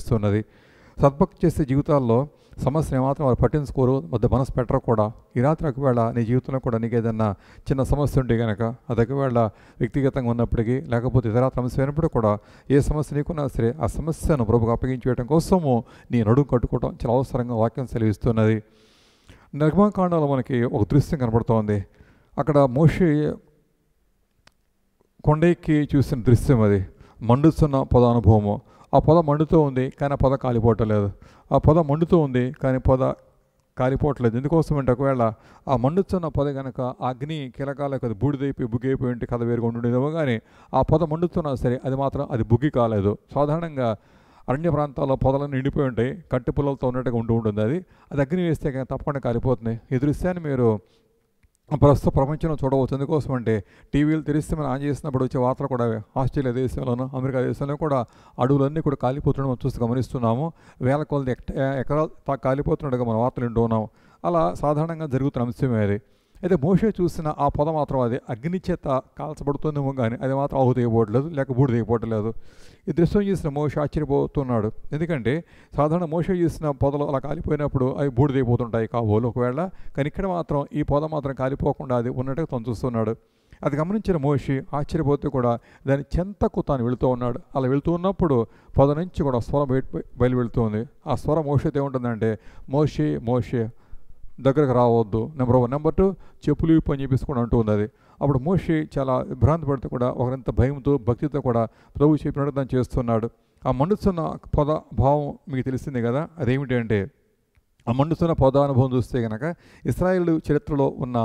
ఇస్తున్నది సద్భక్తి చేసే జీవితాల్లో సమస్యని మాత్రం వారు పట్టించుకోరు మధ్య మనసు పెట్టరు కూడా ఈ రాత్రి ఒకవేళ నీ జీవితంలో కూడా నీకు ఏదైనా చిన్న సమస్య ఉంటే కనుక అది ఒకవేళ వ్యక్తిగతంగా ఉన్నప్పటికీ లేకపోతే ఇతర సమస్య అయినప్పుడు కూడా ఏ సమస్య నీకున్నా సరే ఆ సమస్యను ప్రభుకు అప్పగించేయడం కోసము నీ నడుము కట్టుకోవడం చాలా అవసరంగా వాక్యం సెలవిస్తున్నది నిర్మాకాండలో మనకి ఒక దృశ్యం కనబడుతోంది అక్కడ మోషి కొండెక్కి చూసిన దృశ్యం అది మండుతున్న పదానుభవము ఆ పొద మండుతూ ఉంది కానీ ఆ పొద కాలిపోవట్లేదు ఆ పొద మండుతూ ఉంది కానీ పొద కాలిపోవట్లేదు ఎందుకోసం అంటే ఒకవేళ ఆ మండుతున్న పొద కనుక అగ్ని కిలకాలకు అది బూడిదైపోయి బుగ్గైపోయి ఉంటే కథ వేరుగా ఉండేదేమో కానీ ఆ పొద మండుతున్నా సరే అది మాత్రం అది బుగ్గి కాలేదు సాధారణంగా అరణ్య ప్రాంతాల్లో పొదలను నిండిపోయి ఉంటాయి కట్టె పుల్లలతో ఉన్నట్టుగా ఉండి ఉంటుంది అది అది అగ్ని వేస్తే కానీ తప్పకుండా కాలిపోతుంది ఈ దృశ్యాన్ని మీరు ప్రస్తుత ప్రపంచం చూడవచ్చు ఎందుకోసం అంటే టీవీలు తెరిస్తే మనం ఆన్ చేసినప్పుడు వచ్చే వార్తలు కూడా ఆస్ట్రేలియా దేశంలోనూ అమెరికా దేశంలో కూడా అడవులన్నీ కూడా కాలిపోతుండడం మనం చూసి గమనిస్తున్నాము వేల కొలది ఎకరాలు కాలిపోతున్నట్టుగా మనం వార్తలు వింటూ అలా సాధారణంగా జరుగుతున్న అంశమే అది అయితే మోషే చూసిన ఆ పొద మాత్రం అది అగ్ని చేత కాల్చబడుతుందేమో కానీ అది మాత్రం ఆహుతి అయిపోవట్లేదు లేక బూడి దిగబోట్లేదు ఈ దృశ్యం చూసిన మోష ఆశ్చర్యపోతున్నాడు ఎందుకంటే సాధారణ మోష చూసిన పొదలు అలా కాలిపోయినప్పుడు అవి బూడి దిగిపోతుంటాయి కాబోలు ఒకవేళ కానీ ఇక్కడ మాత్రం ఈ పొద మాత్రం కాలిపోకుండా అది ఉన్నట్టుగా తను చూస్తున్నాడు అది గమనించిన మోషి ఆశ్చర్యపోతే కూడా దాని చెంతకు తాను వెళుతూ ఉన్నాడు అలా వెళుతూ ఉన్నప్పుడు పొద నుంచి కూడా స్వరం బయట బయలు వెళుతుంది ఆ స్వరం మోషతో ఏముంటుందంటే మోషే మోషే దగ్గరకు రావద్దు నెంబర్ వన్ నెంబర్ టూ చెప్పులు ఇప్పు అని చెప్పేసి కూడా అంటూ ఉన్నది అప్పుడు మోషి చాలా భ్రాంతి పడితే కూడా ఒకరింత భయంతో భక్తితో కూడా ప్రభు చెప్పినట్టు దాన్ని చేస్తున్నాడు ఆ మండుస్తున్న పొద భావం మీకు తెలిసింది కదా అదేమిటంటే ఆ పొద అనుభవం చూస్తే కనుక ఇస్రాయేల్ చరిత్రలో ఉన్న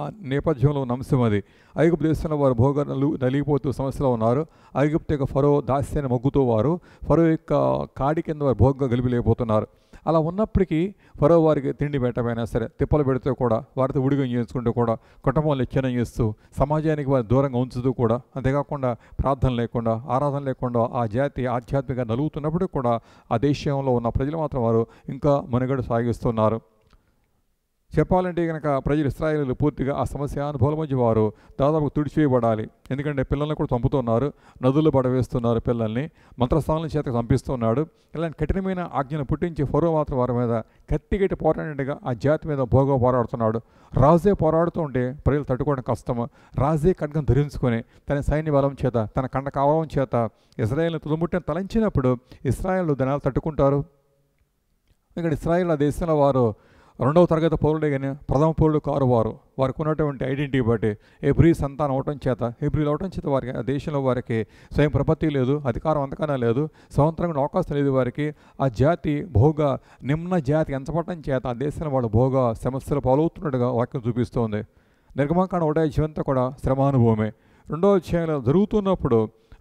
ఆ నేపథ్యంలో ఉన్న అంశం అది ఐగుప్తు దేశంలో వారు భోగనలు నలిగిపోతూ సమస్యలో ఉన్నారు ఐగుప్తు యొక్క ఫరో దాస్యాన్ని మొగ్గుతూ వారు ఫరో యొక్క కాడి కింద వారు భోగ గెలిపి లేకపోతున్నారు అలా ఉన్నప్పటికీ ఫరో వారికి తిండి పెట్టమైనా సరే తిప్పలు పెడుతూ కూడా వారితో ఉడిగం చేసుకుంటూ కూడా కుటుంబం లెక్కనం చేస్తూ సమాజానికి వారి దూరంగా ఉంచుతూ కూడా అంతేకాకుండా ప్రార్థన లేకుండా ఆరాధన లేకుండా ఆ జాతి ఆధ్యాత్మిక నలుగుతున్నప్పుడు కూడా ఆ దేశంలో ఉన్న ప్రజలు మాత్రం వారు ఇంకా మనుగడ సాగిస్తున్నారు చెప్పాలంటే కనుక ప్రజలు ఇస్రాయలు పూర్తిగా ఆ సమస్య అనుభవం వారు దాదాపు తుడిచివేయబడాలి ఎందుకంటే పిల్లల్ని కూడా చంపుతున్నారు నదులు పడవేస్తున్నారు పిల్లల్ని మంత్రస్థానం చేతకు చంపిస్తున్నాడు ఇలాంటి కఠినమైన ఆజ్ఞను పుట్టించి ఫరో మాత్రం వారి మీద కత్తిగట్టి పోరాడినట్టుగా ఆ జాతి మీద భోగ పోరాడుతున్నాడు రాజే పోరాడుతూ ఉంటే ప్రజలు తట్టుకోవడం కష్టము రాజే ఖడ్గం ధరించుకొని తన సైన్య బలం చేత తన కండ కావడం చేత ఇస్రాయేల్ని తుదుముట్టని తలంచినప్పుడు ఇస్రాయల్ దనాలు తట్టుకుంటారు ఇక్కడ ఆ దేశంలో వారు రెండవ తరగతి పౌరుడే కానీ ప్రథమ పౌరుడు కారు వారు వారికి ఉన్నటువంటి ఐడెంటిటీ బట్టి ఎబ్రీ సంతానం అవటం చేత ఎబ్రీలు అవటం చేత వారికి ఆ దేశంలో వారికి స్వయం ప్రపత్తి లేదు అధికారం అంతకన్నా లేదు స్వతంత్రంగా అవకాశం లేదు వారికి ఆ జాతి బహుగా నిమ్న జాతి ఎంచబడటం చేత ఆ దేశంలో వాళ్ళు బహుగా సమస్యలు పాలవుతున్నట్టుగా వాక్యం చూపిస్తోంది నిర్గమాకాండ ఒకటే జీవంత కూడా శ్రమానుభవమే రెండవ అధ్యాయంలో జరుగుతున్నప్పుడు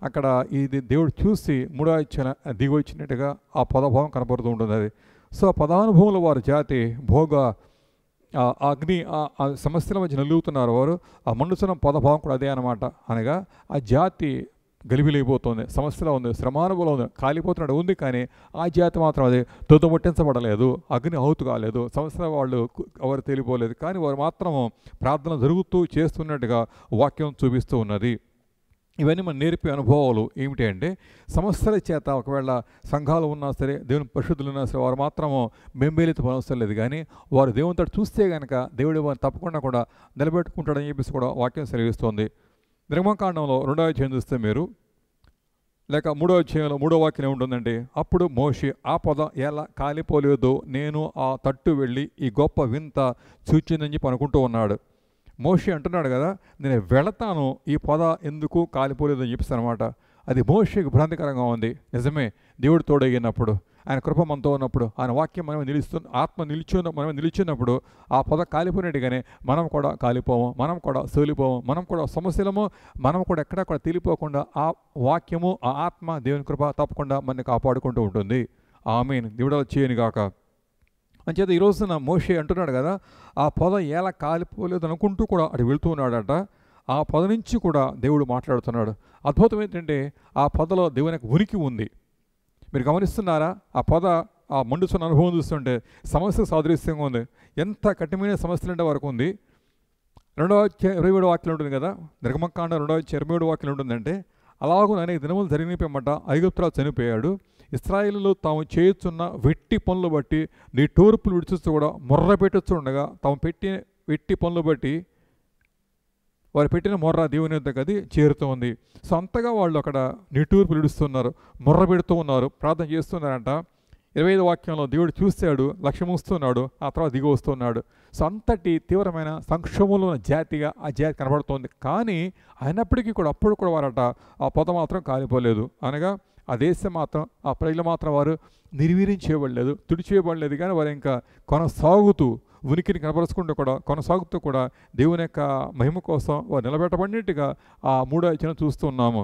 అక్కడ ఇది దేవుడు చూసి మూడో అధ్యాయం దిగి వచ్చినట్టుగా ఆ పదభావం కనపడుతూ ఉంటుంది అది సో ఆ పదానుభవముల వారు జాతి భోగ అగ్ని ఆ సమస్యల మధ్య నిలుగుతున్నారు వారు ఆ మండుసనం పదభావం కూడా అదే అనమాట అనగా ఆ జాతి గలిబిలైపోతుంది సమస్యలో ఉంది శ్రమానుభవం ఉంది కాలిపోతున్నాడు ఉంది కానీ ఆ జాతి మాత్రం అది తుదముట్టించబడలేదు అగ్ని అవుతు కాలేదు సమస్యల వాళ్ళు ఎవరు తేలిపోలేదు కానీ వారు మాత్రము ప్రార్థన జరుగుతూ చేస్తున్నట్టుగా వాక్యం చూపిస్తూ ఉన్నది ఇవన్నీ మనం నేర్పే అనుభవాలు ఏమిటి అంటే సమస్యల చేత ఒకవేళ సంఘాలు ఉన్నా సరే దేవుని పరిశుద్ధులు ఉన్నా సరే వారు మాత్రము మెంబేలితో పనవసరం లేదు కానీ వారు దేవునితో చూస్తే కనుక దేవుడు వారిని తప్పకుండా కూడా నిలబెట్టుకుంటాడని చెప్పేసి కూడా వాక్యం సెలవిస్తోంది నిర్మకాండంలో రెండో అధ్యయనం చూస్తే మీరు లేక మూడో అధ్యయంలో మూడో వాక్యం ఏముంటుందండి అప్పుడు మోషి ఆ పొద ఎలా కాలిపోలేదో నేను ఆ తట్టు వెళ్ళి ఈ గొప్ప వింత చూచిందని చెప్పి అనుకుంటూ ఉన్నాడు మోషే అంటున్నాడు కదా నేను వెళతాను ఈ పొద ఎందుకు కాలిపోలేదు అని చెప్పేసి అనమాట అది మోషేకి భ్రాంతికరంగా ఉంది నిజమే దేవుడు తోడగినప్పుడు ఆయన కృప మనతో ఉన్నప్పుడు ఆయన వాక్యం మనమే నిలుస్తు ఆత్మ నిలిచిన మనమే నిలిచినప్పుడు ఆ పొద కాలిపోయినట్టుగానే మనం కూడా కాలిపోము మనం కూడా సోలిపోము మనం కూడా సమస్యలము మనం కూడా ఎక్కడా కూడా తెలిపోకుండా ఆ వాక్యము ఆ ఆత్మ దేవుని కృప తప్పకుండా మనని కాపాడుకుంటూ ఉంటుంది ఆమెను దేవుడు చేయనిగాక గాక అంచేత ఈ రోజున మోషే అంటున్నాడు కదా ఆ పొద ఎలా కాలిపోలేదు అనుకుంటూ కూడా అటు ఉన్నాడట ఆ పొద నుంచి కూడా దేవుడు మాట్లాడుతున్నాడు అద్భుతం ఏంటంటే ఆ పొదలో దేవునికి ఉనికి ఉంది మీరు గమనిస్తున్నారా ఆ పొద ఆ మండుచున్న అనుభవం చూస్తుంటే సమస్య సాదృశ్యంగా ఉంది ఎంత కఠినమైన సమస్యలు అంటే వరకు ఉంది రెండవ ఇరవై ఏడు వాక్యం ఉంటుంది కదా నిర్గమకాండ రెండవ ఇరవై ఏడు వాక్యం ఉంటుందంటే అలాగూ అనేక దినములు జరిగిపోయమాట ఐగుప్తురాలు చనిపోయాడు ఇస్రాయిల్లో తాము చేయుచున్న వెట్టి పనులు బట్టి నీ టూర్పులు విడిచిస్తూ కూడా మొర్ర పెట్టుచుండగా తాము పెట్టిన వెట్టి పనులు బట్టి వారు పెట్టిన మొర్ర దేవుని వద్దకు అది చేరుతుంది సో వాళ్ళు అక్కడ నిటూర్పు విడుస్తున్నారు మొర్ర పెడుతూ ఉన్నారు ప్రార్థన చేస్తున్నారంట ఇరవై ఐదు వాక్యంలో దేవుడు చూస్తాడు వస్తున్నాడు ఆ తర్వాత దిగి వస్తున్నాడు సొంతటి తీవ్రమైన సంక్షోభంలో ఉన్న జాతిగా ఆ జాతి కనబడుతోంది కానీ అయినప్పటికీ కూడా అప్పుడు కూడా వారట ఆ పొద మాత్రం కాలిపోలేదు అనగా ఆ దేశం మాత్రం ఆ ప్రజలు మాత్రం వారు నిర్వీర్యం చేయబడలేదు తుడిచేయబడలేదు కానీ వారు ఇంకా కొనసాగుతూ ఉనికిని కనపరుచుకుంటూ కూడా కొనసాగుతూ కూడా దేవుని యొక్క మహిమ కోసం వారు నిలబెట్టబడినట్టుగా ఆ మూడో చిన్న చూస్తున్నాము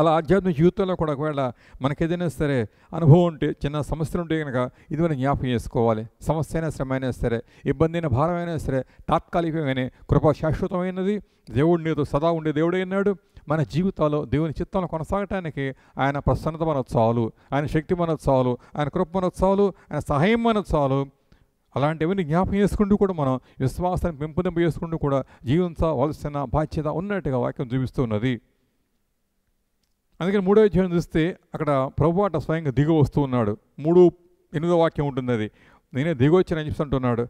అలా ఆధ్యాత్మిక జీవితంలో కూడా ఒకవేళ మనకేదైనా సరే అనుభవం ఉంటే చిన్న సమస్యలు ఉంటే కనుక ఇది మనం జ్ఞాపకం చేసుకోవాలి సమస్య అయినా శ్రమ అయినా సరే ఇబ్బంది అయిన భారమైనా సరే తాత్కాలికమైన కృప శాశ్వతమైనది దేవుడి నీతో సదా ఉండే దేవుడే అన్నాడు మన జీవితాల్లో దేవుని చిత్తంలో కొనసాగటానికి ఆయన ప్రసన్నత మన చాలు ఆయన శక్తి మన చాలు ఆయన కృప మన చాలు ఆయన సహాయం మన చాలు అలాంటివన్నీ జ్ఞాపకం చేసుకుంటూ కూడా మనం విశ్వాసాన్ని పెంపొందింప చేసుకుంటూ కూడా జీవించవలసిన బాధ్యత ఉన్నట్టుగా వాక్యం చూపిస్తున్నది అందుకని మూడో అధ్యాయం చూస్తే అక్కడ ప్రభు అట స్వయంగా దిగు వస్తూ ఉన్నాడు మూడు ఎనిమిదో వాక్యం ఉంటుంది అది నేనే దిగొచ్చానని చెప్తుంటున్నాడు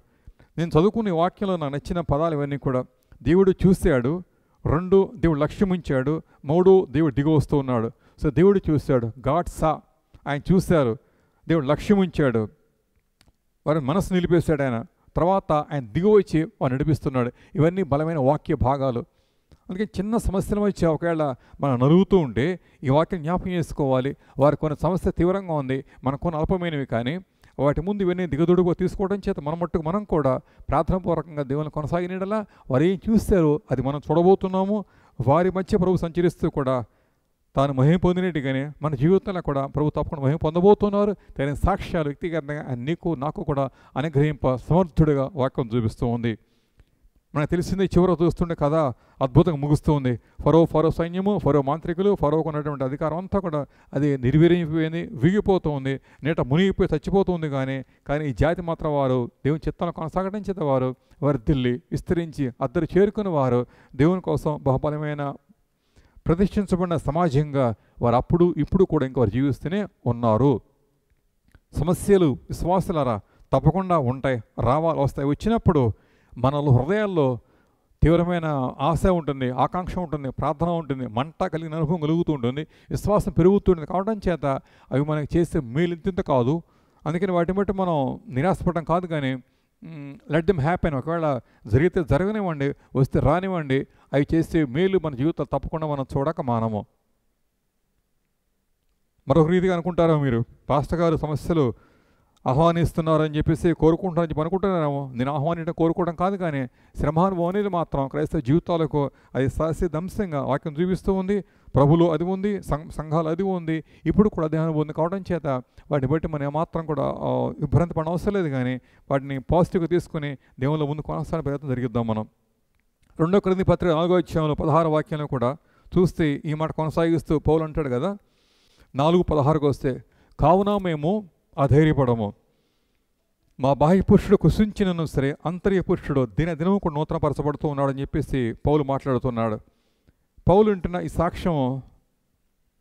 నేను చదువుకునే వాక్యంలో నాకు నచ్చిన పదాలు ఇవన్నీ కూడా దేవుడు చూశాడు రెండు దేవుడు లక్ష్యం ఉంచాడు మూడు దేవుడు దిగి వస్తూ ఉన్నాడు సో దేవుడు చూశాడు గాడ్ సా ఆయన చూశారు దేవుడు లక్ష్యం ఉంచాడు వారి మనసు నిలిపేశాడు ఆయన తర్వాత ఆయన దిగు వచ్చి వారు నడిపిస్తున్నాడు ఇవన్నీ బలమైన వాక్య భాగాలు అందుకే చిన్న సమస్యలు వచ్చి ఒకవేళ మనం నలుగుతూ ఉంటే ఈ వాక్యం జ్ఞాపకం చేసుకోవాలి వారికి కొన్ని సమస్య తీవ్రంగా ఉంది మనకు కొన్ని అల్పమైనవి కానీ వాటి ముందు ఇవన్నీ దిగదుడుగా తీసుకోవడం చేత మన మట్టుకు మనం కూడా పూర్వకంగా దేవుని కొనసాగినలా వారు ఏం చూస్తారో అది మనం చూడబోతున్నాము వారి మధ్య ప్రభు సంచరిస్తూ కూడా తాను మహిమ పొందినట్టుగానే మన జీవితంలో కూడా ప్రభు తప్పకుండా మహిమ పొందబోతున్నారు తగిన సాక్ష్యాలు వ్యక్తిగతంగా నీకు నాకు కూడా అనుగ్రహింప సమర్థుడిగా వాక్యం చూపిస్తూ ఉంది మనకు తెలిసింది చివర చూస్తుండే కథ అద్భుతంగా ముగుస్తుంది ఫరో ఫరో సైన్యము ఫరో మాంత్రికులు ఫరోకు ఉన్నటువంటి అధికారం అంతా కూడా అది నిర్వీర్యమైపోయింది వీగిపోతుంది నేట మునిగిపోయి చచ్చిపోతుంది కానీ కానీ ఈ జాతి మాత్రం వారు దేవుని చిత్తాలను కొనసాగటించేత వారు వారి దిల్లి విస్తరించి అద్దరు చేరుకుని వారు దేవుని కోసం బహుబలమైన ప్రతిష్ఠించబడిన సమాజంగా వారు అప్పుడు ఇప్పుడు కూడా ఇంకా వారు జీవిస్తూనే ఉన్నారు సమస్యలు విశ్వాసులరా తప్పకుండా ఉంటాయి రావాలి వస్తాయి వచ్చినప్పుడు మన హృదయాల్లో తీవ్రమైన ఆశ ఉంటుంది ఆకాంక్ష ఉంటుంది ప్రార్థన ఉంటుంది మంట కలిగిన అనుభవం కలుగుతూ ఉంటుంది విశ్వాసం పెరుగుతుంది కావడం చేత అవి మనకి చేసే మేలింతింత కాదు అందుకని వాటిని బట్టి మనం నిరాశపడటం కాదు కానీ లెట్ దెమ్ హ్యాపీ ఒకవేళ జరిగితే జరగనివ్వండి వస్తే రానివ్వండి అవి చేసే మేలు మన జీవితాలు తప్పకుండా మనం చూడక మానము మరొక రీతిగా అనుకుంటారా మీరు పాస్టర్ గారు సమస్యలు ఆహ్వానిస్తున్నారని చెప్పేసి కోరుకుంటారని చెప్పి అనుకుంటున్నారేమో నేను ఆహ్వానించడం కోరుకోవడం కాదు కానీ శ్రమానుభవం అనేది మాత్రం క్రైస్తవ జీవితాలకు అది శాశ్వతంశంగా వాక్యం చూపిస్తూ ఉంది ప్రభులు అది ఉంది సంఘాలు అది ఉంది ఇప్పుడు కూడా అదే అనుభవం కావడం చేత వాటిని బట్టి మనం ఏమాత్రం కూడా ఇబ్బంది పడిన అవసరం లేదు కానీ వాటిని పాజిటివ్గా తీసుకుని దేవుళ్ళ ముందు కొనసాగిన ప్రయత్నం జరిగిద్దాం మనం రెండో క్రింది పత్రిక నాలుగో అధ్యాయంలో పదహారు వాక్యంలో కూడా చూస్తే ఈ మాట కొనసాగిస్తూ పౌలు అంటాడు కదా నాలుగు పదహారుకు వస్తే కావున మేము అధైర్యపడము మా బాహ్య పురుషుడు కుసించినను సరే అంతర్య పురుషుడు దినదినముకు నూతనపరచబడుతూ ఉన్నాడని చెప్పేసి పౌలు మాట్లాడుతున్నాడు పౌలు వింటున్న ఈ సాక్ష్యం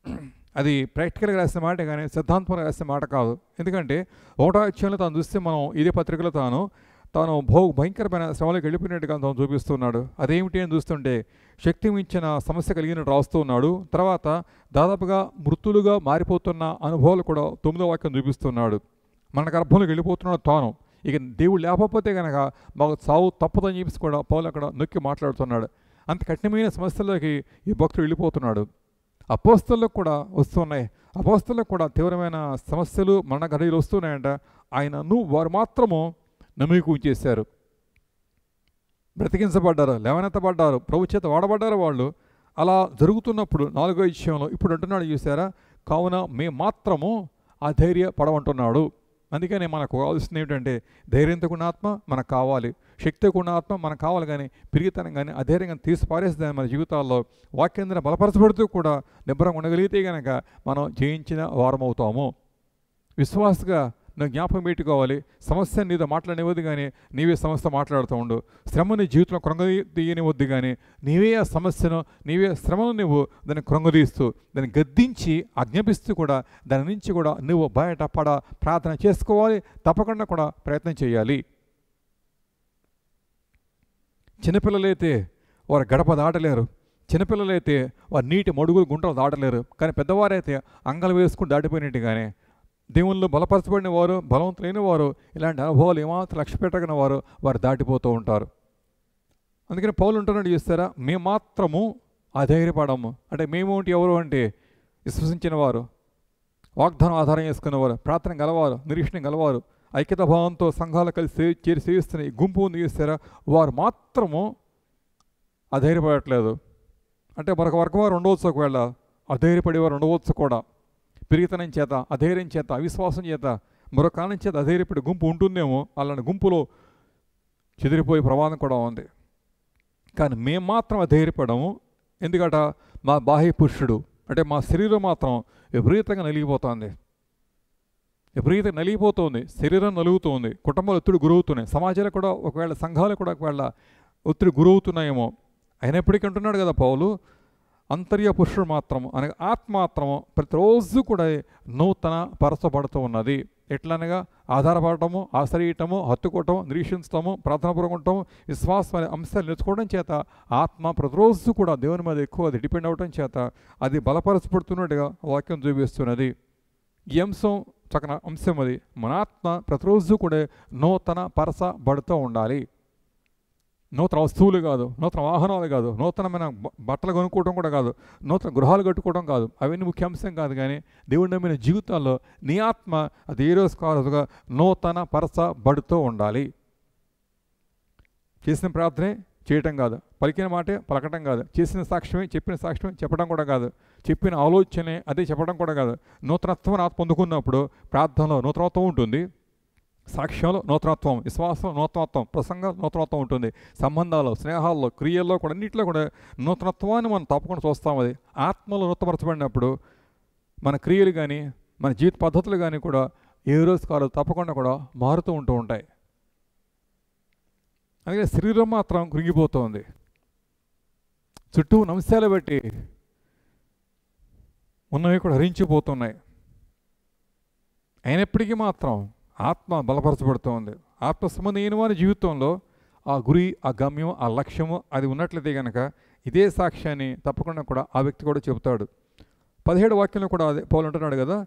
అది ప్రాక్టికల్గా రాసిన మాట కానీ సిద్ధాంతంగా రాసిన మాట కాదు ఎందుకంటే ఒకటో విషయంలో తాను చూస్తే మనం ఇదే పత్రికలో తాను తాను భౌ భయంకరమైన శ్రమలోకి వెళ్ళిపోయినట్టుగా తాను చూపిస్తున్నాడు అదేమిటి అని చూస్తుంటే శక్తి మించిన సమస్య కలిగినట్టు రాస్తూ ఉన్నాడు తర్వాత దాదాపుగా మృతులుగా మారిపోతున్న అనుభవాలు కూడా తొమ్మిదో వాక్యం చూపిస్తున్నాడు మన గర్భంలోకి వెళ్ళిపోతున్నాడు తాను ఇక దేవుడు లేకపోతే కనుక మాకు సావు తప్పదని చెప్పేసి కూడా పౌలు అక్కడ నొక్కి మాట్లాడుతున్నాడు అంత కఠినమైన సమస్యల్లోకి ఈ భక్తుడు వెళ్ళిపోతున్నాడు అపోస్తుల్లో కూడా వస్తున్నాయి అపోస్తలకు కూడా తీవ్రమైన సమస్యలు మరణ గడియలు వస్తున్నాయంట ఆయనను వారు మాత్రము నమ్మికూం చేశారు బ్రతికించబడ్డారు లేవనెత్తబడ్డారు ప్రభు చేత వాడబడ్డారు వాళ్ళు అలా జరుగుతున్నప్పుడు నాలుగో విషయంలో ఇప్పుడు అంటున్నాడు చూసారా కావున మేము మాత్రము ఆ ధైర్య పడవంటున్నాడు అందుకనే మనకు కావాల్సింది ఏమిటంటే ధైర్యంతో ఉన్న ఆత్మ మనకు కావాలి శక్తి ఉన్న ఆత్మ మనకు కావాలి కానీ పిరిగితనం కానీ అధైర్యంగా తీసిపారేస్తుందని మన జీవితాల్లో వాక్యంధ్ర బలపరచబడుతూ కూడా నిబ్బరంగా ఉండగలిగితే కనుక మనం జయించిన వారమవుతాము విశ్వాసగా నువ్వు జ్ఞాపకం పెట్టుకోవాలి సమస్య నీతో మాట్లాడనివ్వద్దు కానీ నీవే సమస్య మాట్లాడుతూ ఉండు శ్రమ నీ జీవితంలో కృంగదీయనివద్దు కానీ నీవే ఆ సమస్యను నీవే శ్రమను నువ్వు దాన్ని కృంగదీస్తూ దాన్ని గద్దించి ఆజ్ఞాపిస్తూ కూడా దాని నుంచి కూడా నువ్వు బయట పడ ప్రార్థన చేసుకోవాలి తప్పకుండా కూడా ప్రయత్నం చేయాలి చిన్నపిల్లలైతే వారు గడప దాటలేరు చిన్నపిల్లలైతే వారు నీటి మడుగులు గుంటలు దాటలేరు కానీ పెద్దవారైతే అంగలు వేసుకుని దాటిపోయినట్టుగానే దేవుళ్ళు బలపరచబడిన వారు బలవంతులైన వారు ఇలాంటి అనుభవాలు ఏమాత్రం లక్ష్య పెట్టగిన వారు వారు దాటిపోతూ ఉంటారు అందుకని పౌలు ఉంటున్నాడు చూస్తారా మేము మాత్రము అధైర్యపడము అంటే మేమేమిటి ఎవరు అంటే విశ్వసించిన వారు వాగ్దానం ఆధారం చేసుకున్నవారు ప్రార్థన గలవారు నిరీక్షణ గలవారు ఐక్యత భావంతో సంఘాలు కలిసి చేరి సేవిస్తున్న ఈ గుంపు ఉంది చూస్తారా వారు మాత్రము అధైర్యపడట్లేదు అంటే మరొక వర్గం వారు ఉండవచ్చు ఒకవేళ అధైర్యపడేవారు ఉండవచ్చు కూడా పిరిగితనం చేత అధైర్యం చేత అవిశ్వాసం చేత మరో చేత అధైర్యపడి గుంపు ఉంటుందేమో అలాంటి గుంపులో చెదిరిపోయే ప్రమాదం కూడా ఉంది కానీ మేము మాత్రం అధైర్యపడము ఎందుకట మా బాహ్య పురుషుడు అంటే మా శరీరం మాత్రం విపరీతంగా నలిగిపోతుంది విపరీతంగా నలిగిపోతుంది శరీరం నలుగుతుంది కుటుంబాలు ఒత్తిడి గురవుతున్నాయి సమాజాలు కూడా ఒకవేళ సంఘాలు కూడా ఒకవేళ ఒత్తిడి గురవుతున్నాయేమో అయినప్పటికీ అంటున్నాడు కదా పౌలు అంతర్య పురుషుడు మాత్రము అనగా ఆత్మాత్రము ప్రతిరోజు కూడా నూతన పరచబడుతూ ఉన్నది ఎట్లనగా ఆధారపడటము ఆశ్రయటము హత్తుకోవటము నిరీక్షించటము ప్రార్థన పూర్వకుంటము విశ్వాసం అనే అంశాలు నేర్చుకోవడం చేత ఆత్మ ప్రతిరోజు కూడా దేవుని మీద ఎక్కువ అది డిపెండ్ అవ్వడం చేత అది బలపరచబడుతున్నట్టుగా వాక్యం చూపిస్తున్నది ఈ అంశం చక్కన అంశం అది మన ఆత్మ ప్రతిరోజు కూడా నూతన పరచబడుతూ ఉండాలి నూతన వస్తువులు కాదు నూతన వాహనాలు కాదు నూతనమైన బట్టలు కొనుక్కోవడం కూడా కాదు నూతన గృహాలు కట్టుకోవడం కాదు అవన్నీ ముఖ్యాంశం కాదు కానీ దేవుడి నమ్మిన జీవితాల్లో నీ ఆత్మ అది ఏ రోజు కాలుగా నూతన పరచబడుతూ ఉండాలి చేసిన ప్రార్థనే చేయటం కాదు పలికిన మాటే పలకటం కాదు చేసిన సాక్ష్యమే చెప్పిన సాక్ష్యమే చెప్పడం కూడా కాదు చెప్పిన ఆలోచనే అదే చెప్పడం కూడా కాదు నూతనత్వం ఆత్మ పొందుకున్నప్పుడు ప్రార్థనలో నూతనత్వం ఉంటుంది సాక్ష్యంలో నూతనత్వం విశ్వాసం నూతనత్వం ప్రసంగం నూతనత్వం ఉంటుంది సంబంధాలు స్నేహాల్లో క్రియల్లో కూడా అన్నింటిలో కూడా నూతనత్వాన్ని మనం తప్పకుండా చూస్తాం అది ఆత్మలు నూతపరచబడినప్పుడు మన క్రియలు కానీ మన జీవిత పద్ధతులు కానీ కూడా ఏ రోజు కాలం తప్పకుండా కూడా మారుతూ ఉంటూ ఉంటాయి అందుకే శరీరం మాత్రం కృంగిపోతుంది చుట్టూ నంశాలు బట్టి ఉన్నవి కూడా హరించిపోతున్నాయి అయినప్పటికీ మాత్రం ఆత్మ బలపరచబడుతోంది ఆత్మ సంబంధమైన వారి జీవితంలో ఆ గురి ఆ గమ్యం ఆ లక్ష్యము అది ఉన్నట్లయితే కనుక ఇదే సాక్ష్యాన్ని తప్పకుండా కూడా ఆ వ్యక్తి కూడా చెబుతాడు పదిహేడు వాక్యంలో కూడా అదే పోలంటున్నాడు కదా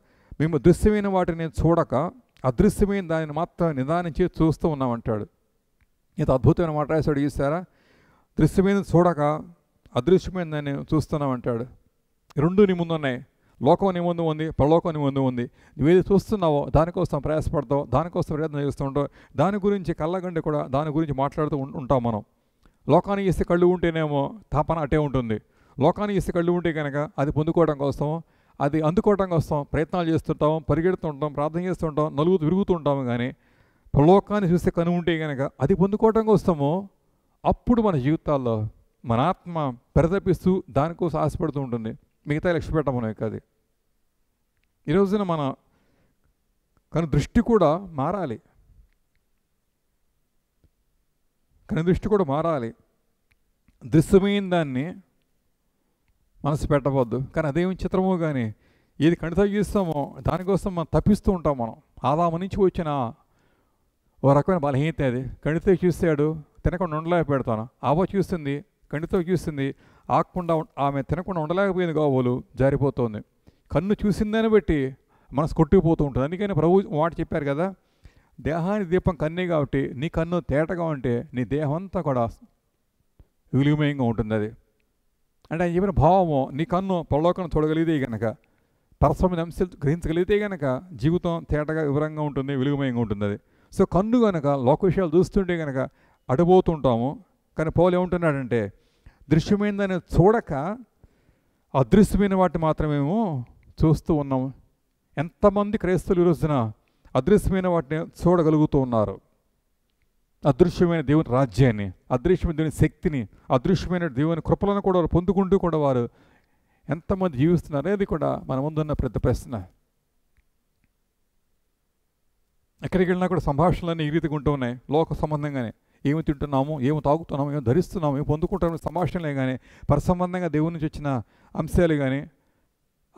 మేము దృశ్యమైన వాటిని చూడక అదృశ్యమైన దానిని మాత్రం నిదానించి చూస్తూ ఉన్నామంటాడు ఇంత అద్భుతమైన మాట రాశాడు చూసారా దృశ్యమైన చూడక అదృశ్యమైన దాన్ని చూస్తున్నామంటాడు రెండు నీ ముందున్నాయి లోకం నీ ముందు ఉంది పరలోకం నీ ముందు ఉంది నువ్వేది చూస్తున్నావో దానికోసం ప్రయాసపడతావు దానికోసం ప్రయత్నం చేస్తుంటావు దాని గురించి కళ్ళగండి కూడా దాని గురించి మాట్లాడుతూ ఉంటాం మనం లోకానికి ఇస్తే కళ్ళు ఉంటేనేమో తాపన అటే ఉంటుంది లోకానికి ఇస్తే కళ్ళు ఉంటే కనుక అది పొందుకోవడం కోసం అది అందుకోవడం కోసం ప్రయత్నాలు చేస్తుంటాం పరిగెడుతుంటాం ప్రార్థన చేస్తుంటాం నలుగు విరుగుతుంటాము కానీ పరలోకాన్ని చూస్తే కను ఉంటే కనుక అది పొందుకోవడం కోసము అప్పుడు మన జీవితాల్లో మన ఆత్మ పెరతపిస్తూ దానికోసం ఆశపడుతూ ఉంటుంది మిగతా లక్ష్య పెట్టాం ఇక అది ఈరోజున మన కను దృష్టి కూడా మారాలి కను దృష్టి కూడా మారాలి దృశ్యమైన దాన్ని మనసు పెట్టవద్దు కానీ అదేమి చిత్రమో కానీ ఏది కణిత చూస్తామో దానికోసం మనం తప్పిస్తూ ఉంటాం మనం ఆదాము నుంచి వచ్చిన ఓ రకమైన బలహీనత అది కణితో చూస్తాడు తినకుండా పెడతాను ఆవో చూస్తుంది కణితో చూస్తుంది ఆకుండా ఆమె తినకుండా ఉండలేకపోయింది గోవులు జారిపోతుంది కన్ను చూసిందని బట్టి మనసు కొట్టుకుపోతూ ఉంటుంది అందుకని ప్రభు మాట చెప్పారు కదా దేహాన్ని దీపం కన్నే కాబట్టి నీ కన్ను తేటగా ఉంటే నీ దేహం అంతా కూడా విలుమయంగా ఉంటుంది అది అంటే ఆయన చెప్పిన భావము నీ కన్ను పొలోకం చూడగలిగితే గనక పరస్పరమైన అంశాలు గ్రహించగలిగితే గనక జీవితం తేటగా వివరంగా ఉంటుంది విలుగుమయంగా ఉంటుంది అది సో కన్ను గనక లోక విషయాలు చూస్తుంటే గనక అడుబోతుంటాము కానీ పోలు ఏమంటున్నాడంటే దృశ్యమైందని చూడక అదృశ్యమైన వాటిని మాత్రమేమో చూస్తూ ఉన్నాము ఎంతమంది క్రైస్తవులు ఈరోజున అదృశ్యమైన వాటిని చూడగలుగుతూ ఉన్నారు అదృశ్యమైన దేవుని రాజ్యాన్ని అదృశ్యమైన దేవుని శక్తిని అదృశ్యమైన దేవుని కృపలను కూడా వారు పొందుకుంటూ కూడా వారు ఎంతమంది జీవిస్తున్నారు అనేది కూడా మన ముందున్న పెద్ద ప్రశ్న ఎక్కడికి వెళ్ళినా కూడా సంభాషణలన్నీ ఈ రీతిగా ఉంటూ ఉన్నాయి లోక సంబంధంగానే ఏమి తింటున్నాము ఏమి తాగుతున్నాము ఏమి ధరిస్తున్నాము ఏమి పొందుకుంటున్నాము సంభాషణలే కానీ పరసంబంధంగా దేవుడి నుంచి వచ్చిన అంశాలు కానీ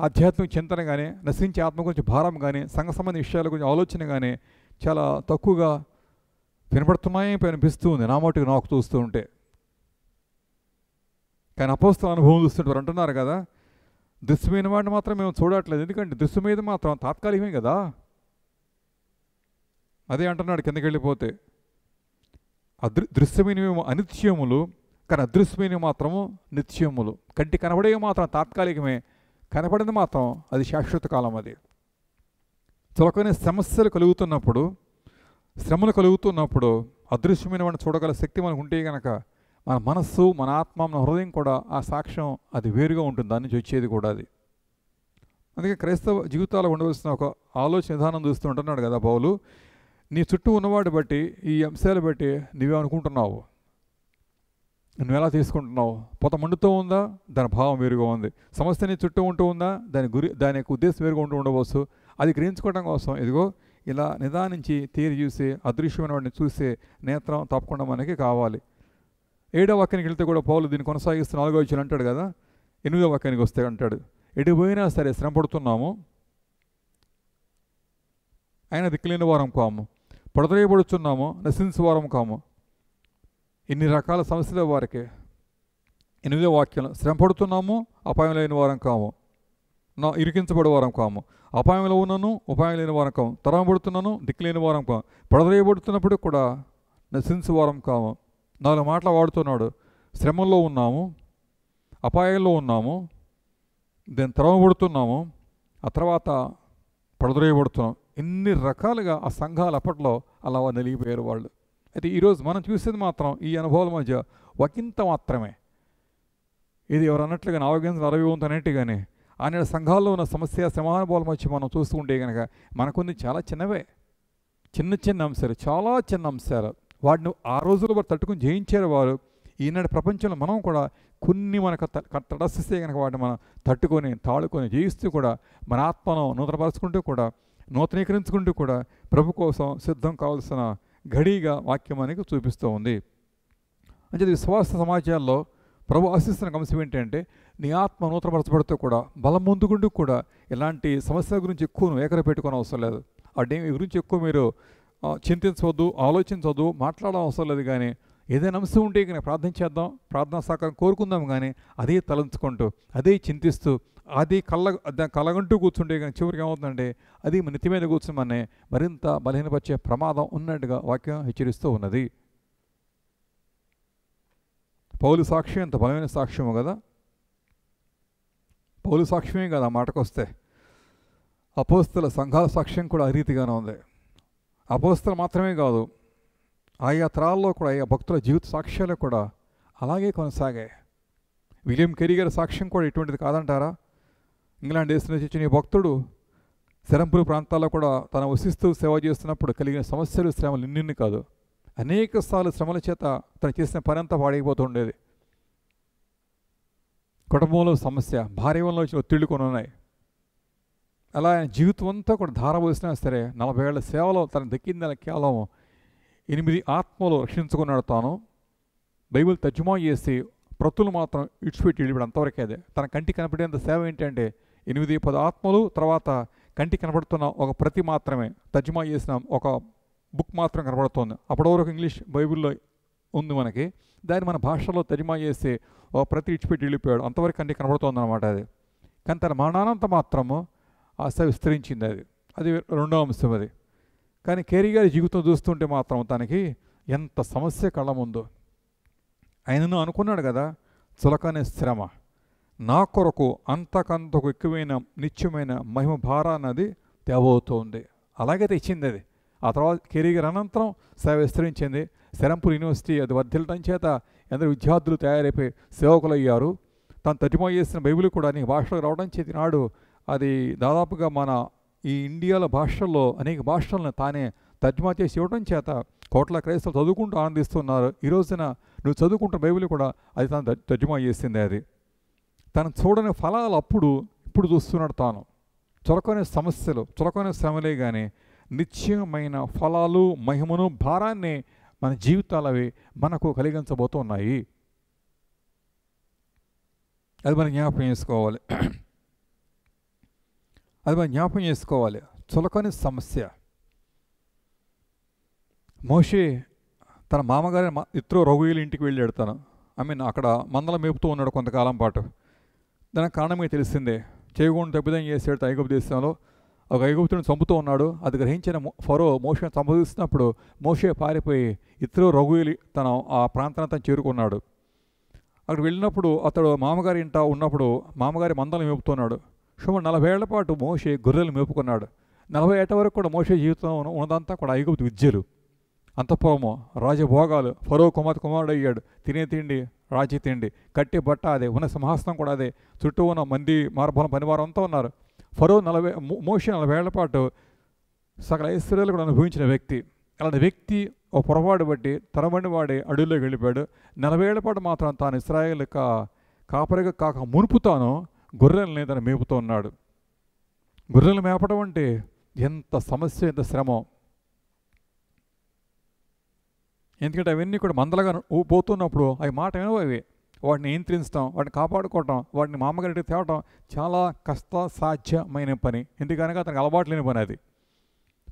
ఆధ్యాత్మిక చింతన కానీ నశించే ఆత్మ గురించి భారం కానీ సంఘ సంబంధ విషయాల గురించి ఆలోచన కానీ చాలా తక్కువగా వినపడుతున్నాయి అనిపిస్తూ ఉంది నా మటుకు నాకు చూస్తూ ఉంటే కానీ అపోస్తుల అనుభవం చూస్తుంటారు అంటున్నారు కదా మీద వాడిని మాత్రం మేము చూడట్లేదు ఎందుకంటే దుస్సు మీద మాత్రం తాత్కాలికమే కదా అదే అంటున్నాడు కిందకెళ్ళిపోతే అదృ దృశ్యమైనవి అనిత్యములు కానీ అదృశ్యమైనవి మాత్రము నిత్యములు కంటి కనబడేవి మాత్రం తాత్కాలికమే కనబడింది మాత్రం అది శాశ్వత కాలం అది చులకనే సమస్యలు కలుగుతున్నప్పుడు శ్రమలు కలుగుతున్నప్పుడు అదృశ్యమైన వాడిని చూడగల శక్తి మనకు ఉంటే కనుక మన మనస్సు మన ఆత్మ మన హృదయం కూడా ఆ సాక్ష్యం అది వేరుగా ఉంటుంది దాని నుంచి వచ్చేది కూడా అది అందుకే క్రైస్తవ జీవితాలు ఉండవలసిన ఒక ఆలోచన విధానం చూస్తూ ఉంటున్నాడు కదా బౌలు నీ చుట్టూ ఉన్నవాడు బట్టి ఈ అంశాలు బట్టి నువ్వేమనుకుంటున్నావు నువ్వు ఎలా తీసుకుంటున్నావు పొత మండుతూ ఉందా దాని భావం వేరుగా ఉంది సమస్య నీ చుట్టూ ఉంటూ ఉందా దాని గురి దాని యొక్క ఉద్దేశం వేరుగా ఉంటూ ఉండవచ్చు అది గ్రహించుకోవడం కోసం ఇదిగో ఇలా నిదానించి తీరి చూసి అదృశ్యమైన వాడిని చూసే నేత్రం తప్పకుండా మనకి కావాలి ఏడో వాక్యానికి వెళ్తే కూడా పౌలు దీన్ని కొనసాగిస్తూ నాలుగో వచ్చిన అంటాడు కదా ఎనిమిదో వాక్యానికి వస్తే అంటాడు ఎటు పోయినా సరే శ్రమ పడుతున్నాము ఆయన దిక్కులేని వారం కాము పడదరేయబడుచున్నామో నశించువారం కాము ఇన్ని రకాల సమస్యల వారికి ఎనిమిదో వాక్యం శ్రమ పడుతున్నాము అపాయం లేని వారం కాము నా ఇరికించబడి వారం కాము అపాయంలో ఉన్నాను ఉపాయం లేని వారం కాము తరమబడుతున్నాను దిక్కులేని వారం కాము పడదరేయబడుతున్నప్పుడు కూడా నశించు వారం కాము నాలుగు మాటలు వాడుతున్నాడు శ్రమంలో ఉన్నాము అపాయంలో ఉన్నాము దాన్ని తరమబడుతున్నాము ఆ తర్వాత పడదరేయబడుతున్నాం ఎన్ని రకాలుగా ఆ సంఘాలు అప్పట్లో అలా నిలిగిపోయారు వాళ్ళు అయితే ఈరోజు మనం చూసేది మాత్రం ఈ అనుభవాల మధ్య ఒకంత మాత్రమే ఇది ఎవరు అన్నట్లుగా నావగేంద్ర అరవై వంతు కానీ ఆయన సంఘాల్లో ఉన్న సమస్య సమానుభవాల మధ్య మనం చూసుకుంటే కనుక మనకుంది చాలా చిన్నవే చిన్న చిన్న అంశాలు చాలా చిన్న అంశాలు వాటిని ఆ రోజుల్లో వారు తట్టుకుని జయించారు వారు ఈనాడు ప్రపంచంలో మనం కూడా కొన్ని మనకు తటస్థిస్తే కనుక వాటిని మనం తట్టుకొని తాళుకొని జయిస్తూ కూడా మన ఆత్మను నూతనపరచుకుంటూ కూడా నూతనీకరించుకుంటూ కూడా ప్రభు కోసం సిద్ధం కావాల్సిన ఘడీగా వాక్యం అనేది చూపిస్తూ ఉంది అంటే విశ్వాస సమాజాల్లో ప్రభు ఆశిస్తున్న అంశం ఏంటంటే నీ ఆత్మ నూతనపరచబడితే కూడా బలం ముందుకుంటూ కూడా ఇలాంటి సమస్యల గురించి ఎక్కువ నువ్వు ఏకర పెట్టుకోని అవసరం లేదు అంటే గురించి ఎక్కువ మీరు చింతించవద్దు ఆలోచించవద్దు మాట్లాడడం అవసరం లేదు కానీ ఏదైనా అంశం ఉంటే కానీ ప్రార్థన చేద్దాం ప్రార్థనా సహకారం కోరుకుందాం కానీ అదే తలంచుకుంటూ అదే చింతిస్తూ అది కళ్ళ కలగంటూ కూర్చుంటే కానీ చివరికి ఏమవుతుందంటే అది నిత్య మీద కూర్చోమని మరింత బలహీనపరిచే ప్రమాదం ఉన్నట్టుగా వాక్యం హెచ్చరిస్తూ ఉన్నది పౌలు సాక్ష్యం ఎంత బలమైన సాక్ష్యము కదా పౌలు సాక్ష్యమే కదా మాటకొస్తే అపోస్తుల సంఘాల సాక్ష్యం కూడా అరీతిగానే ఉంది అపోస్తులు మాత్రమే కాదు ఆయా తరాల్లో కూడా ఆయా భక్తుల జీవిత సాక్ష్యాలు కూడా అలాగే కొనసాగాయి విలియం కెరీ గారి సాక్ష్యం కూడా ఇటువంటిది కాదంటారా ఇంగ్లాండ్ దేశం నుంచి వచ్చిన భక్తుడు శరంపురు ప్రాంతాల్లో కూడా తన వసిస్తూ సేవ చేస్తున్నప్పుడు కలిగిన సమస్యలు శ్రమలు నిన్నిన్ని కాదు అనేక సార్లు శ్రమల చేత తను చేసిన పని అంతా పాడైపోతూ ఉండేది కుటుంబంలో సమస్య భార్య వల్ల వచ్చిన ఒత్తిళ్ళు కొన్ని ఉన్నాయి అలా ఆయన జీవితం అంతా కూడా ధారపోసినా సరే నలభై ఏళ్ళ సేవలో తను దక్కిందని కేవలం ఎనిమిది ఆత్మలు రక్షించుకున్నాడు తాను బైబిల్ తర్జుమా చేసి ప్రతులు మాత్రం ఇడ్చిపెట్టి వెళ్ళిపోయాడు అంతవరకే అదే తన కంటి కనపడేంత సేవ ఏంటంటే ఎనిమిది పది ఆత్మలు తర్వాత కంటి కనబడుతున్న ఒక ప్రతి మాత్రమే తజ్మా చేసిన ఒక బుక్ మాత్రం కనబడుతుంది అప్పటి వరకు ఇంగ్లీష్ బైబిల్లో ఉంది మనకి దాన్ని మన భాషలో తజ్మా చేస్తే ఒక ప్రతి ఇచ్చిపెట్టి వెళ్ళిపోయాడు అంతవరకు కంటి కనబడుతోంది అనమాట అది కానీ తన మరణానంత మాత్రము ఆశ విస్తరించింది అది అది రెండో అంశం అది కానీ కేరీ గారి జీవితం చూస్తుంటే మాత్రం తనకి ఎంత సమస్య కళ్ళ ముందు ఆయనను అనుకున్నాడు కదా చులకనే శ్రమ నా కొరకు అంతకంతకు ఎక్కువైన నిత్యమైన మహిమ భారాన్నది తేబోతోంది అలాగే తెచ్చింది అది ఆ తర్వాత కెరీర్ అనంతరం సేవ విస్తరించింది శరంపూర్ యూనివర్సిటీ అది వర్ధిల్లడం చేత ఎందరో విద్యార్థులు తయారైపోయి సేవకులు అయ్యారు తను తటిమో చేసిన బైబిల్ కూడా నీ భాషలో రావడం చేతి నాడు అది దాదాపుగా మన ఈ ఇండియాలో భాషల్లో అనేక భాషలను తానే తర్జుమా చేసి ఇవ్వడం చేత కోట్ల క్రైస్తవులు చదువుకుంటూ ఆనందిస్తున్నారు ఈ రోజున నువ్వు చదువుకుంటున్న బైబిల్ కూడా అది తను తర్జుమా చేసింది అది తను చూడని ఫలాలు అప్పుడు ఇప్పుడు చూస్తున్నాడు తాను చొరకనే సమస్యలు చొరకనే శ్రమలే కానీ నిత్యమైన ఫలాలు మహిమను భారాన్ని మన జీవితాలు అవి మనకు కలిగించబోతున్నాయి అది మనం జ్ఞాపకం చేసుకోవాలి అది మనం జ్ఞాపకం చేసుకోవాలి చులకని సమస్య మోషే తన మామగారి ఇతరు రఘువీల ఇంటికి వెళ్ళాడు తను ఐ మీన్ అక్కడ మందల మేపుతూ ఉన్నాడు కొంతకాలం పాటు దానికి కారణమే తెలిసిందే చేయకుండా తప్పిదం చేశాడు ఐగుప్తు దేశంలో ఒక ఐగుప్తుని చంపుతూ ఉన్నాడు అది గ్రహించిన ఫరో మోషను సంపాదిస్తున్నప్పుడు మోషే పారిపోయి ఇతరు రఘుయలి తన ఆ ప్రాంతాన్ని తను చేరుకున్నాడు అక్కడ వెళ్ళినప్పుడు అతడు మామగారి ఇంట ఉన్నప్పుడు మామగారి మందలు మేపుతున్నాడు సుమారు నలభై ఏళ్ల పాటు మోషే గొర్రెలు మేపుకున్నాడు నలభై ఏట వరకు కూడా మోషే జీవితంలో ఉన్నదంతా కూడా ఐగుప్తు విద్యలు అంతఃపురము రాజభోగాలు ఫరో కుమార్ కుమారుడు అయ్యాడు తినే తిండి రాజీ తిండి కట్టి బట్ట అదే ఉన్న సింహాసనం కూడా అదే చుట్టూ ఉన్న మంది మార్బల పనివారు అంతా ఉన్నారు ఫరో నలభై మోషి నలభై ఏళ్ల పాటు సకల ఐశ్వర్యాలు కూడా అనుభవించిన వ్యక్తి అలాంటి వ్యక్తి ఓ పొరపాటు బట్టి తరబడి వాడి అడవిలోకి వెళ్ళిపోయాడు నలభై ఏళ్ల పాటు మాత్రం తాను ఇస్రాయేల్ కా కాపరిగా కాక మునుపు తాను తను మేపుతూ ఉన్నాడు గొర్రెలు మేపడం అంటే ఎంత సమస్య ఎంత శ్రమ ఎందుకంటే అవన్నీ కూడా మందలుగా పోతున్నప్పుడు అవి మాట వినవు అవి వాటిని నియంత్రించడం వాటిని కాపాడుకోవటం వాటిని మామగారికి తేవటం చాలా కష్ట సాధ్యమైన పని ఎందుకనగా అతనికి అలవాటు లేని పని అది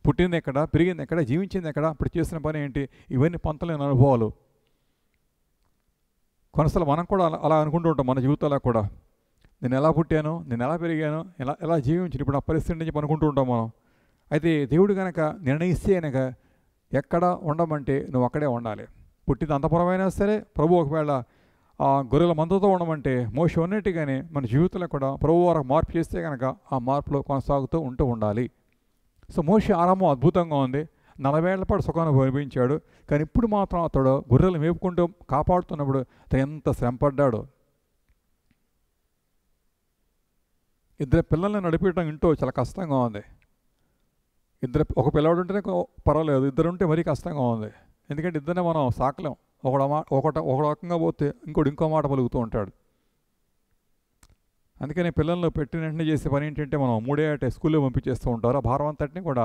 పుట్టింది ఎక్కడ పెరిగింది ఎక్కడ జీవించింది ఎక్కడ అప్పుడు చేసిన పని ఏంటి ఇవన్నీ పంతలేని అనుభవాలు కొనసలు మనం కూడా అలా అనుకుంటూ ఉంటాం మన జీవితంలో కూడా నేను ఎలా పుట్టాను నేను ఎలా పెరిగాను ఎలా ఎలా జీవించాను ఇప్పుడు ఆ పరిస్థితి నుంచి అనుకుంటూ ఉంటాం మనం అయితే దేవుడు కనుక నిర్ణయిస్తే కనుక ఎక్కడ ఉండమంటే నువ్వు అక్కడే ఉండాలి పుట్టిన అంతపురమైనా సరే ప్రభు ఒకవేళ ఆ గొర్రెల మందుతో ఉండమంటే మోష ఉన్నట్టుగానే మన జీవితంలో కూడా ప్రభు వారు మార్పు చేస్తే కనుక ఆ మార్పులో కొనసాగుతూ ఉంటూ ఉండాలి సో మోష ఆరంభం అద్భుతంగా ఉంది నలభై ఏళ్ల పాటు సుఖాన్ని అనుభవించాడు కానీ ఇప్పుడు మాత్రం అతడు గొర్రెలు మేపుకుంటూ కాపాడుతున్నప్పుడు అతను ఎంత శ్రమపడ్డాడు ఇద్దరు పిల్లల్ని నడిపించడం ఇంటో చాలా కష్టంగా ఉంది ఇద్దరు ఒక పిల్లవాడు ఉంటేనే పర్వాలేదు ఇద్దరు ఉంటే మరీ కష్టంగా ఉంది ఎందుకంటే ఇద్దరినే మనం సాకలేం ఒకడు మా ఒకట ఒక రకంగా పోతే ఇంకోటి ఇంకో మాట పలుకుతూ ఉంటాడు అందుకని పిల్లల్లో పెట్టిన వెంటనే చేసే పని ఏంటంటే మనం మూడే అంటే స్కూల్లో పంపించేస్తూ ఉంటారు ఆ భారం అంతటిని కూడా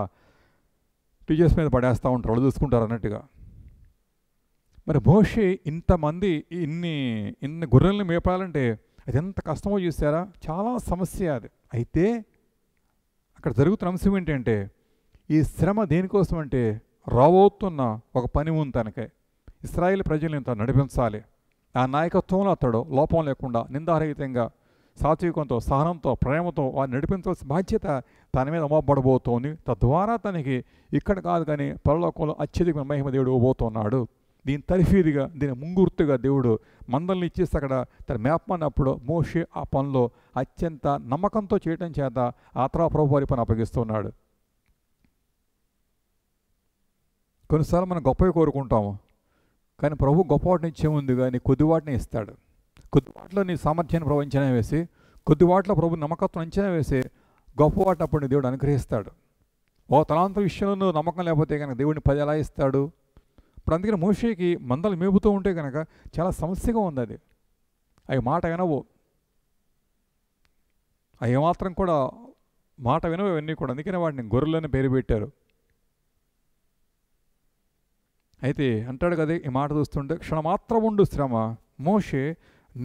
టీచర్స్ మీద పడేస్తూ ఉంటారు చూసుకుంటారు అన్నట్టుగా మరి భవిష్య ఇంతమంది ఇన్ని ఇన్ని గొర్రెల్ని మేపాలంటే అది ఎంత కష్టమో చూసారా చాలా సమస్య అది అయితే అక్కడ జరుగుతున్న అంశం ఏంటంటే ఈ శ్రమ దేనికోసం అంటే రాబోతున్న ఒక పని ఉంది తనకే ఇస్రాయేల్ ప్రజల్ని తను నడిపించాలి ఆ నాయకత్వంలో అతడు లోపం లేకుండా నిందారహితంగా సాత్వికంతో సహనంతో ప్రేమతో వారిని నడిపించాల్సిన బాధ్యత తన మీద అమ్మబడబోతోంది తద్వారా తనకి ఇక్కడ కాదు కానీ పరలోకంలో అత్యధిక మహిమ దేవుడు ఇవ్వబోతున్నాడు దీని తరిఫీదిగా దీని ముంగుర్తుగా దేవుడు మందల్ని ఇచ్చేసి అక్కడ తన మేపమన్నప్పుడు మోషి ఆ పనులు అత్యంత నమ్మకంతో చేయటం చేత ఆత్రా ప్రభు వారి పని అప్పగిస్తున్నాడు కొన్నిసార్లు మనం గొప్పవి కోరుకుంటాము కానీ ప్రభు గొప్ప వాటిని ఇచ్చేముంది కానీ కొద్దివాటిని ఇస్తాడు కొద్దివాటిలో నీ సామర్థ్యాన్ని ప్రభు అంచనా వేసి కొద్దివాటిలో ప్రభు నమ్మకత్వం అంచనా వేసి గొప్ప వాటిని అప్పుడు దేవుడు అనుగ్రహిస్తాడు ఓ తలాంత విషయంలో నువ్వు నమ్మకం లేకపోతే కనుక దేవుడిని పది ఎలా ఇస్తాడు ఇప్పుడు అందుకని మోషికి మందలు మేపుతూ ఉంటే కనుక చాలా సమస్యగా ఉంది అది అవి మాట వినవు అవి మాత్రం కూడా మాట వినవు ఇవన్నీ కూడా అందుకనే వాటిని గొర్రెలని పేరు పెట్టారు అయితే అంటాడు కదా ఈ మాట చూస్తుంటే క్షణమాత్రం ఉండు శ్రమ మోషే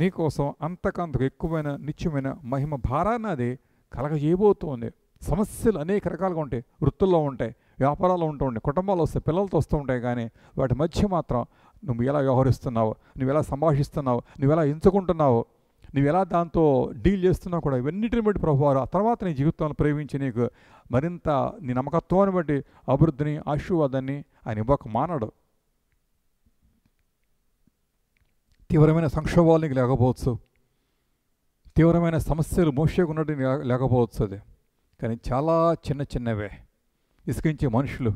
నీకోసం అంతకంతకు ఎక్కువైన నిత్యమైన మహిమ భారాన్ని అది కలగజేయబోతోంది సమస్యలు అనేక రకాలుగా ఉంటాయి వృత్తుల్లో ఉంటాయి వ్యాపారాలు ఉంటూ ఉంటాయి కుటుంబాలు వస్తే పిల్లలతో వస్తూ ఉంటాయి కానీ వాటి మధ్య మాత్రం నువ్వు ఎలా వ్యవహరిస్తున్నావు నువ్వు ఎలా సంభాషిస్తున్నావు నువ్వు ఎలా ఎంచుకుంటున్నావు నువ్వు ఎలా దాంతో డీల్ చేస్తున్నావు కూడా ఇవన్నిటిని బట్టి ప్రభువారు ఆ తర్వాత నీ జీవితంలో ప్రేమించి నీకు మరింత నీ నమ్మకత్వాన్ని బట్టి అభివృద్ధిని ఆశీర్వాదాన్ని ఆయన ఇవ్వక మానడు తీవ్రమైన సంక్షోభాలు నీకు లేకపోవచ్చు తీవ్రమైన సమస్యలు మోసేకున్నట్టు లేకపోవచ్చు అది కానీ చాలా చిన్న చిన్నవే ఇసుకించే మనుషులు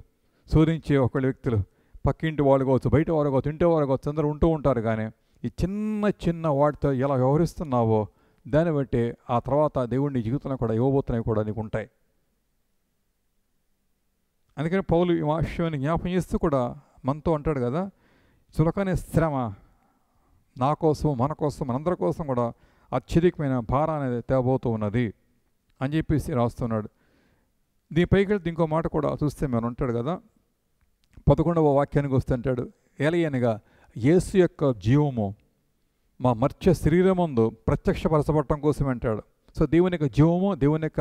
శోధించే ఒకళ్ళ వ్యక్తులు పక్కింటి వాళ్ళు కావచ్చు బయట వాళ్ళు కావచ్చు ఇంటి వాళ్ళు కావచ్చు అందరూ ఉంటూ ఉంటారు కానీ ఈ చిన్న చిన్న వాటితో ఎలా వ్యవహరిస్తున్నావో దాన్ని బట్టి ఆ తర్వాత దేవుడిని జీవితంలో కూడా ఇవ్వబోతున్నాయి కూడా నీకు ఉంటాయి అందుకని పౌలు ఈ విషయాన్ని జ్ఞాపం చేస్తూ కూడా మనతో అంటాడు కదా చులకనే శ్రమ నా కోసం మన కోసం మనందరి కోసం కూడా అత్యధికమైన భార అనేది తేబోతూ ఉన్నది అని చెప్పేసి రాస్తున్నాడు పైకి వెళ్తే ఇంకో మాట కూడా చూస్తే మేము ఉంటాడు కదా పదకొండవ వాక్యానికి అంటాడు ఏలయనగా యేసు యొక్క జీవము మా మర్చ ప్రత్యక్ష ప్రత్యక్షపరచబడటం కోసం అంటాడు సో దేవుని యొక్క జీవము దేవుని యొక్క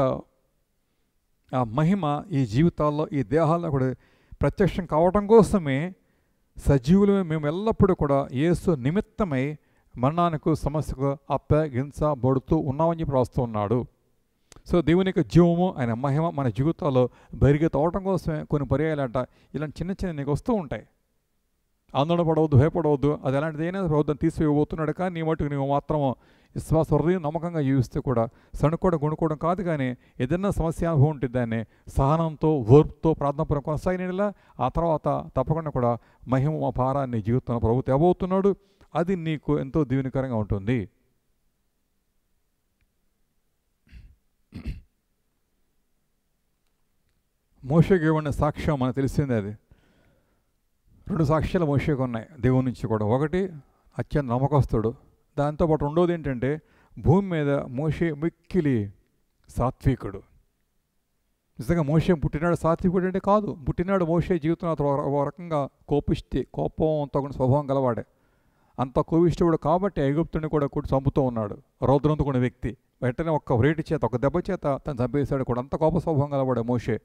ఆ మహిమ ఈ జీవితాల్లో ఈ దేహాల్లో కూడా ప్రత్యక్షం కావటం కోసమే సజీవులు మేము ఎల్లప్పుడూ కూడా యేసు నిమిత్తమై మరణానికి సమస్యకు అప్పగించబడుతూ ఉన్నామని చెప్పి రాస్తూ ఉన్నాడు సో దేవుని యొక్క జీవము ఆయన మహిమ మన జీవితాల్లో బరిగెత్తవటం కోసమే కొన్ని పర్యాలంట ఇలాంటి చిన్న చిన్న నీకు వస్తూ ఉంటాయి ఆందోళన పడవద్దు భయపడవద్దు అది ఎలాంటిది అయినా ప్రభుత్వం తీసివేయబోతున్నాడు కానీ నీ మటుకు నువ్వు మాత్రము విశ్వాస హృదయం నమ్మకంగా జీవిస్తే కూడా సణుకోవడం గుణుకోవడం కాదు కానీ ఏదైనా సమస్య అనుభవం ఉంటుంది దాన్ని సహనంతో ఓర్పుతో ప్రార్థనపరం కొనసాగినలా ఆ తర్వాత తప్పకుండా కూడా మహిమ భారాన్ని జీవితంలో ప్రభుత్వం తేబోతున్నాడు అది నీకు ఎంతో దీవెనకరంగా ఉంటుంది మోషకి ఇవ్వడిన సాక్ష్యం మనకు తెలిసింది అది రెండు సాక్ష్యాలు మోషకు ఉన్నాయి దేవుని నుంచి కూడా ఒకటి అత్యంత నమ్మకస్తుడు దాంతోపాటు రెండోది ఏంటంటే భూమి మీద మోషే మిక్కిలి సాత్వికుడు నిజంగా మోషే పుట్టినాడు సాత్వికుడు అంటే కాదు పుట్టినాడు మోషే జీవితం ఒక రకంగా కోపిష్టి కోపంతో కూడా స్వభావం గలవాడే అంత కోపిష్టుడు కాబట్టి ఐగుప్తుని కూడా కూడి చంపుతూ ఉన్నాడు రౌద్రంతుకున్న వ్యక్తి వెంటనే ఒక్క రేటు చేత ఒక దెబ్బ చేత తను చంపేశాడు కూడా అంత కోప స్వభావం గలవాడే మోషే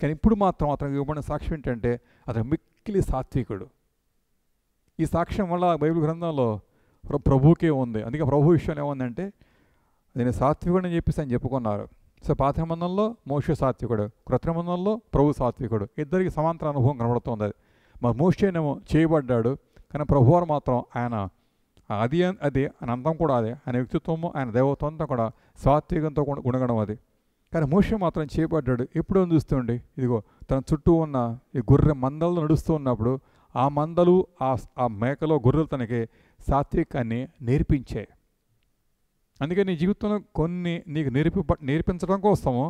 కానీ ఇప్పుడు మాత్రం అతనికి ఇవ్వబడిన సాక్ష్యం ఏంటంటే అతను మిక్కిలి సాత్వికుడు ఈ సాక్ష్యం వల్ల బైబిల్ గ్రంథంలో ప్రభుకే ఉంది అందుకే ప్రభు విషయంలో ఏముందంటే నేను సాత్వికుడు అని చెప్పేసి ఆయన చెప్పుకున్నారు సో మందంలో మోషే సాత్వికుడు కృత్రిమందంలో ప్రభు సాత్వికుడు ఇద్దరికి సమాంతర అనుభవం కనబడుతుంది అది మరి మోషేనేమో చేయబడ్డాడు కానీ ప్రభువారు మాత్రం ఆయన అది అది అనంతం కూడా అదే ఆయన వ్యక్తిత్వము ఆయన దైవత్వంతో కూడా సాత్వికంతో గుణగడం అది కానీ మోషే మాత్రం చేయబడ్డాడు ఎప్పుడో చూస్తుండే ఇదిగో తన చుట్టూ ఉన్న ఈ గొర్రె మందలు నడుస్తూ ఉన్నప్పుడు ఆ మందలు ఆ ఆ మేకలో గొర్రెలు తనకి సాత్వికాన్ని నేర్పించాయి అందుకే నీ జీవితంలో కొన్ని నీకు నేర్పి నేర్పించడం కోసము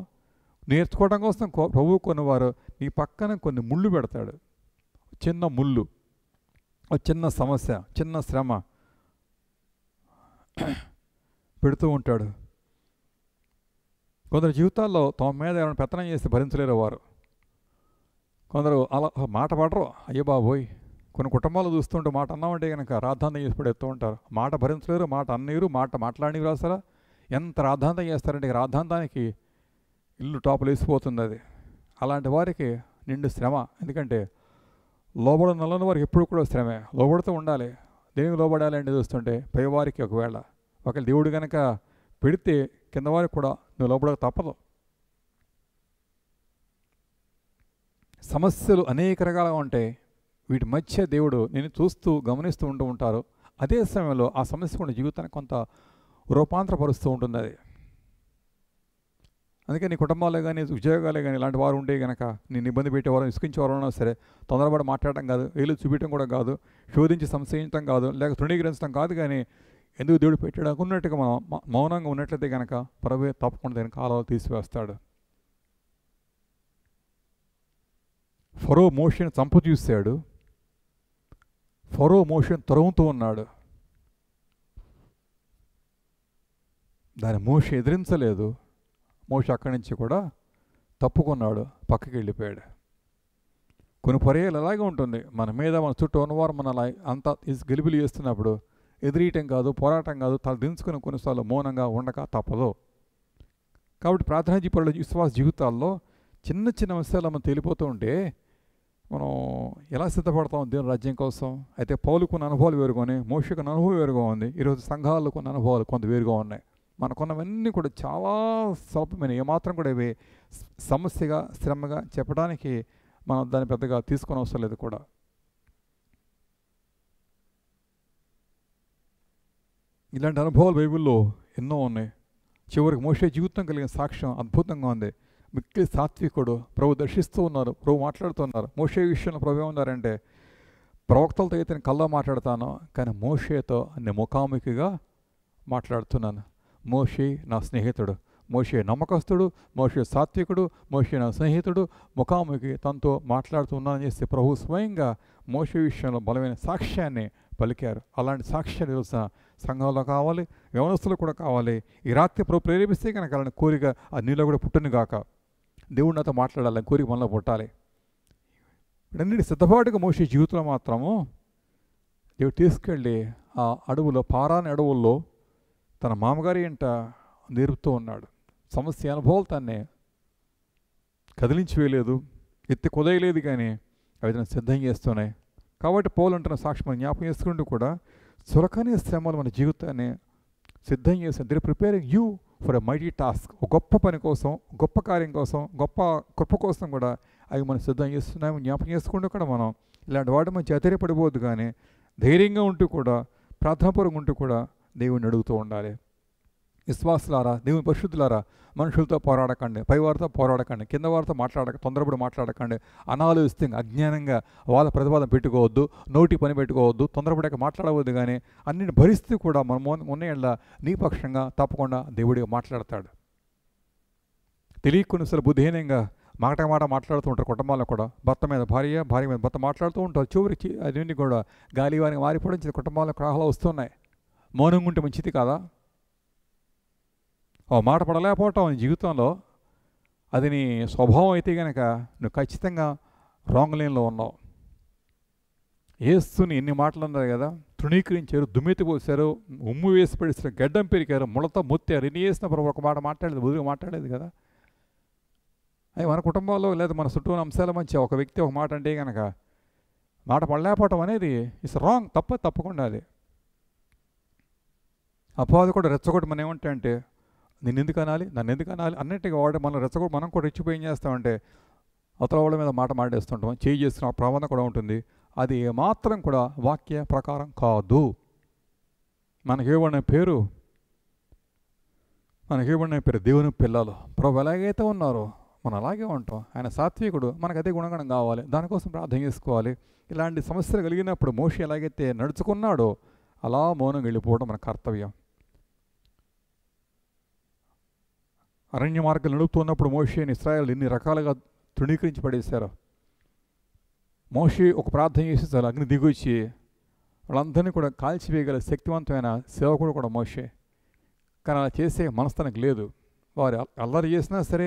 నేర్చుకోవడం కోసం ప్రభు కొన్నవారు నీ పక్కన కొన్ని ముళ్ళు పెడతాడు చిన్న ముళ్ళు చిన్న సమస్య చిన్న శ్రమ పెడుతూ ఉంటాడు కొందరు జీవితాల్లో తమ మీద ఏమైనా పెత్తనం చేసి భరించలేరు వారు కొందరు అలా మాట పడరు అయ్యో బాబోయ్ కొన్ని కుటుంబాలు చూస్తుంటే మాట అన్నామంటే కనుక రాద్ధాంతం చేసి ఎత్తు ఉంటారు మాట భరించలేరు మాట అన్నీరు మాట మాట్లాడి రాస్తారా ఎంత రాద్ధాంతం చేస్తారంటే రాద్ధాంతానికి ఇల్లు టాపులు వేసిపోతుంది అది అలాంటి వారికి నిండు శ్రమ ఎందుకంటే లోబడ నల్లని వారికి ఎప్పుడు కూడా శ్రమే లోబడుతూ ఉండాలి దేనికి లోబడాలి అంటే చూస్తుంటే పైవారికి ఒకవేళ ఒకవేళ దేవుడు కనుక పెడితే కింద వారికి కూడా నువ్వు లోపడక తప్పదు సమస్యలు అనేక రకాలుగా ఉంటాయి వీటి మధ్య దేవుడు నేను చూస్తూ గమనిస్తూ ఉంటూ ఉంటారు అదే సమయంలో ఆ సమస్య కూడా జీవితాన్ని కొంత రూపాంతరపరుస్తూ ఉంటుంది అది అందుకే నీ కుటుంబాలే కానీ ఉద్యోగాలే కానీ ఇలాంటి వారు ఉంటే కనుక నేను ఇబ్బంది పెట్టేవారు ఇసుకించేవారైనా సరే తొందరపడి మాట్లాడడం కాదు వీళ్ళు చూపించడం కూడా కాదు శోధించి సంశయించడం కాదు లేక తృణీకరించడం కాదు కానీ ఎందుకు దేవుడు పెట్టడానికి ఉన్నట్టుగా మనం మౌనంగా ఉన్నట్లయితే కనుక ప్రభువే తప్పకుండా దాని కాలాలు తీసివేస్తాడు ఫరో మోషన్ చంప చూశాడు ఫరో మోషన్ తొరవుతూ ఉన్నాడు దాని మోష ఎదిరించలేదు మోష అక్కడి నుంచి కూడా తప్పుకున్నాడు పక్కకి వెళ్ళిపోయాడు కొన్ని పర్యాలు అలాగే ఉంటుంది మన మీద మన చుట్టూ ఉన్నవారు మన అంతా గెలుపులు చేస్తున్నప్పుడు ఎదిరియటం కాదు పోరాటం కాదు తల దించుకుని కొన్నిసార్లు మౌనంగా ఉండక తప్పదు కాబట్టి ప్రార్థనా జీపరుల విశ్వాస జీవితాల్లో చిన్న చిన్న విషయాలు మనం తెలిపోతూ ఉంటే మనం ఎలా సిద్ధపడతాం దేవుని రాజ్యం కోసం అయితే పౌలుకున్న అనుభవాలు వేరుగానే మోషకు అనుభవం వేరుగా ఉంది ఈరోజు సంఘాలు కొన్ని అనుభవాలు కొంత వేరుగా ఉన్నాయి మనకున్నవన్నీ కూడా చాలా స్వల్పమైన ఏమాత్రం కూడా ఇవి సమస్యగా శ్రమగా చెప్పడానికి మనం దాన్ని పెద్దగా తీసుకుని అవసరం లేదు కూడా ఇలాంటి అనుభవాలు బైబిల్లో ఎన్నో ఉన్నాయి చివరికి మోసే జీవితం కలిగిన సాక్ష్యం అద్భుతంగా ఉంది మిక్కిలి సాత్వికుడు ప్రభు దర్శిస్తూ ఉన్నారు ప్రభు మాట్లాడుతున్నారు మోషే విషయంలో ప్రభు ఏమన్నారంటే ప్రవక్తలతో అయితే నేను కళ్ళ మాట్లాడతాను కానీ మోషేతో నేను ముఖాముఖిగా మాట్లాడుతున్నాను మోషే నా స్నేహితుడు మోషే నమ్మకస్తుడు మోషే సాత్వికుడు మోషే నా స్నేహితుడు ముఖాముఖి తనతో మాట్లాడుతున్నానని చేసి ప్రభు స్వయంగా మోషే విషయంలో బలమైన సాక్ష్యాన్ని పలికారు అలాంటి సాక్ష్యాలు తెలుసిన సంఘంలో కావాలి వ్యవస్థలు కూడా కావాలి ఈ రాత్రి ప్రభు ప్రేరేపిస్తే కనుక అలాంటి కోరిక ఆ నీలో కూడా పుట్టినగాక దేవుడు నాతో మాట్లాడాలని కోరిక మనలో పుట్టాలి వీటన్నిటి సిద్ధపాటుగా మోసే జీవితంలో మాత్రము దేవుడు తీసుకెళ్ళి ఆ అడవులో పారాని అడవుల్లో తన మామగారి ఇంట నేర్పుతూ ఉన్నాడు సమస్య అనుభవాలు తన్నే కదిలించి వేయలేదు ఎత్తి కుదయలేదు కానీ అవి తన సిద్ధం చేస్తున్నాయి కాబట్టి పోలంటున్న సాక్షి మనం జ్ఞాపకం చేసుకుంటూ కూడా సురకనే శ్రమలు మన జీవితాన్ని సిద్ధం చేస్తాయి they're preparing you for a mighty task గొప్ప పని కోసం గొప్ప కార్యం కోసం గొప్ప కృప కోసం కూడా అవి మనం సిద్ధం చేస్తున్నాము జ్ఞాపకం చేసుకుంటూ కూడా మనం ఇలాంటి వాటి మనం పడిపోద్దు కానీ ధైర్యంగా ఉంటూ కూడా ప్రార్థనపూర్వకంగా ఉంటూ కూడా దేవుణ్ణి అడుగుతూ ఉండాలి విశ్వాసులారా దేవుని పరిశుద్ధులారా మనుషులతో పోరాడకండి పైవారితో పోరాడకండి కింద వారితో మాట్లాడక తొందరపడి మాట్లాడకండి అనాలోచితంగా అజ్ఞానంగా వాళ్ళ ప్రతిపాదన పెట్టుకోవద్దు నోటి పని పెట్టుకోవద్దు తొందరపడక మాట్లాడవద్దు కానీ అన్నిటి భరిస్తూ కూడా మన ఉన్న నీపక్షంగా తప్పకుండా దేవుడిగా మాట్లాడతాడు తెలియకొన్నిసార్లు బుద్ధిహీనంగా మాట మాట మాట్లాడుతూ ఉంటారు కుటుంబాల్లో కూడా భర్త మీద భార్య భార్య మీద భర్త మాట్లాడుతూ ఉంటారు చివరికి అదన్నీ కూడా గాలివానికి మారిపోవడం కుటుంబాల్లో క్రాహలు వస్తున్నాయి మౌనంగా ఉంటే మంచిది కాదా ఓ మాట పడలేకపోవటం నీ జీవితంలో అది నీ స్వభావం అయితే కనుక నువ్వు ఖచ్చితంగా రాంగ్ లైన్లో ఉన్నావు ఏస్తుని ఎన్ని మాటలు అన్నారు కదా తృణీకరించారు దుమ్మెత్తి పోసారు ఉమ్ము వేసి పడిస్తారు గడ్డం పెరిగారు ముళత మొత్తారు ఎన్ని వేసినప్పుడు ఒక మాట మాట్లాడలేదు వదిలి మాట్లాడలేదు కదా అవి మన కుటుంబంలో లేదా మన చుట్టూ అంశాల మంచి ఒక వ్యక్తి ఒక మాట అంటే కనుక మాట పడలేకపోవటం అనేది ఇస్ రాంగ్ తప్ప తప్పకుండా అది అపవాది కూడా రెచ్చగొట్టమని ఏమంటే అంటే నేను ఎందుకు అనాలి నన్ను ఎందుకు అనాలి అన్నింటికి వాడు మనం రెచ్చగొడు మనం కూడా రెచ్చిపోయి ఏం చేస్తామంటే అవతల వాళ్ళ మీద మాట మాట్లాడేస్తుంటాం చేయి చేస్తున్న ప్రవణ కూడా ఉంటుంది అది ఏమాత్రం కూడా వాక్య ప్రకారం కాదు మనకేమనే పేరు మనకేమనే పేరు దేవుని పిల్లలు ప్రభు ఎలాగైతే ఉన్నారో మనం అలాగే ఉంటాం ఆయన సాత్వికుడు మనకు అదే గుణగణం కావాలి దానికోసం ప్రార్థన చేసుకోవాలి ఇలాంటి సమస్యలు కలిగినప్పుడు మోషి ఎలాగైతే నడుచుకున్నాడో అలా మౌనం వెళ్ళిపోవడం మన కర్తవ్యం అరణ్య మార్గం నడుపుతున్నప్పుడు మోషేని ఇస్రాయల్ ఎన్ని రకాలుగా తృణీకరించి పడేశారో మోషే ఒక ప్రార్థన చేసి చాలా అగ్ని దిగొచ్చి వాళ్ళందరినీ కూడా కాల్చివేయగల శక్తివంతమైన సేవకుడు కూడా మోషే కానీ అలా చేసే మనస్థానికి లేదు వారు అల్లరి చేసినా సరే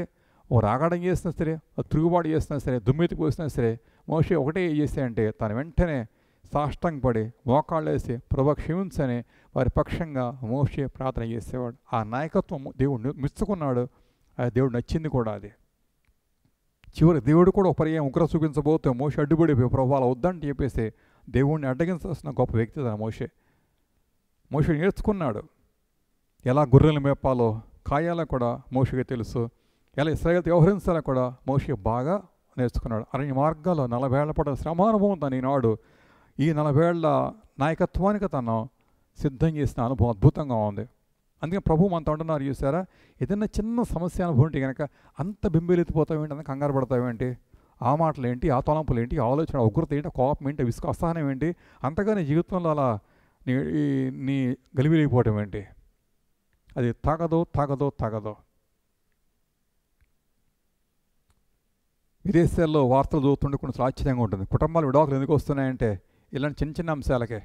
ఓ రాగాడం చేసినా సరే తిరుగుబాటు చేసినా సరే దుమ్మెత్తి పోసినా సరే మోషే ఒకటే చేసే అంటే తను వెంటనే సాష్టంగపడి మోకాళ్ళేసి ప్రభ క్షమించని వారి పక్షంగా మోషే ప్రార్థన చేసేవాడు ఆ నాయకత్వం దేవుడు మెచ్చుకున్నాడు ఆ దేవుడు నచ్చింది కూడా అది చివరి దేవుడు కూడా పర్యాయం ఉగ్ర చూపించబోతే మోషే అడ్డుపడి ప్రభావాలు వద్దని చెప్పేసి దేవుణ్ణి అడ్డగించాల్సిన గొప్ప వ్యక్తి తన మోషే మోషే నేర్చుకున్నాడు ఎలా గుర్రెలు మేపాలో కాయాలో కూడా మోషకి తెలుసు ఎలా ఇస్రాయల్ వ్యవహరించాలో కూడా మోషే బాగా నేర్చుకున్నాడు అరణ్య మార్గాల్లో నలభై ఏళ్ల పడ శ్రమానుభవం తను ఈనాడు ఈ నలభై ఏళ్ల నాయకత్వానికి తను సిద్ధం చేసిన అనుభవం అద్భుతంగా ఉంది అందుకే ప్రభు అంత ఉంటున్నారు చూసారా ఏదైనా చిన్న సమస్య అనుభవం ఏంటి కనుక అంత ఏంటి అంత కంగారు ఏంటి ఆ మాటలు ఏంటి ఆ తలంపులు ఏంటి ఆలోచన ఉగ్రత ఏంటి కోపం ఏంటి విసుక అసహనం ఏంటి అంతగా నీ జీవితంలో అలా నీ నీ గలివిలైపోవటం ఏంటి అది తగదు తగదు తగదు విదేశాల్లో వార్తలు చదువుతుంటే కొంచెం ఆశ్చర్యంగా ఉంటుంది కుటుంబాలు విడాకులు ఎందుకు వస్తున్నాయంటే ఇలాంటి చిన్న చిన్న అంశాలకే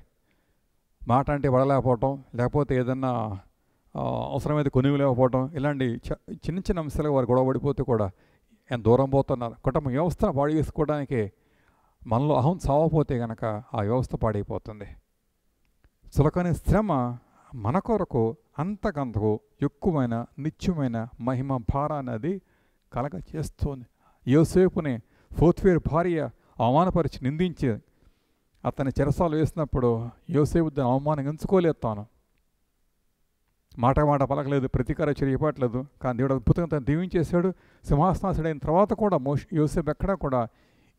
మాట అంటే పడలేకపోవటం లేకపోతే ఏదన్నా అవసరమైతే కొనివ్వలేకపోవటం ఇలాంటి చిన్న చిన్న అంశాలు వారు గొడవ పడిపోతే కూడా ఎంత దూరం పోతున్నారు కుటుంబ వ్యవస్థను పాడు చేసుకోవడానికి మనలో అహం చావపోతే కనుక ఆ వ్యవస్థ పాడైపోతుంది చులకని శ్రమ మన కొరకు అంతకంతకు ఎక్కువైన నిత్యమైన మహిమ భార అనేది కలగ చేస్తోంది యోసేపుని ఫోర్త్వేర్ భార్య అవమానపరిచి నిందించి అతని చెరసాలు వేసినప్పుడు యోసేపు దాన్ని అవమానం తాను మాట మాట పలకలేదు ప్రతీకార చర్య కానీ దేవుడు అద్భుతంగా తను దీవించేశాడు సింహాసనాసుడైన తర్వాత కూడా మోష యోసేపు ఎక్కడా కూడా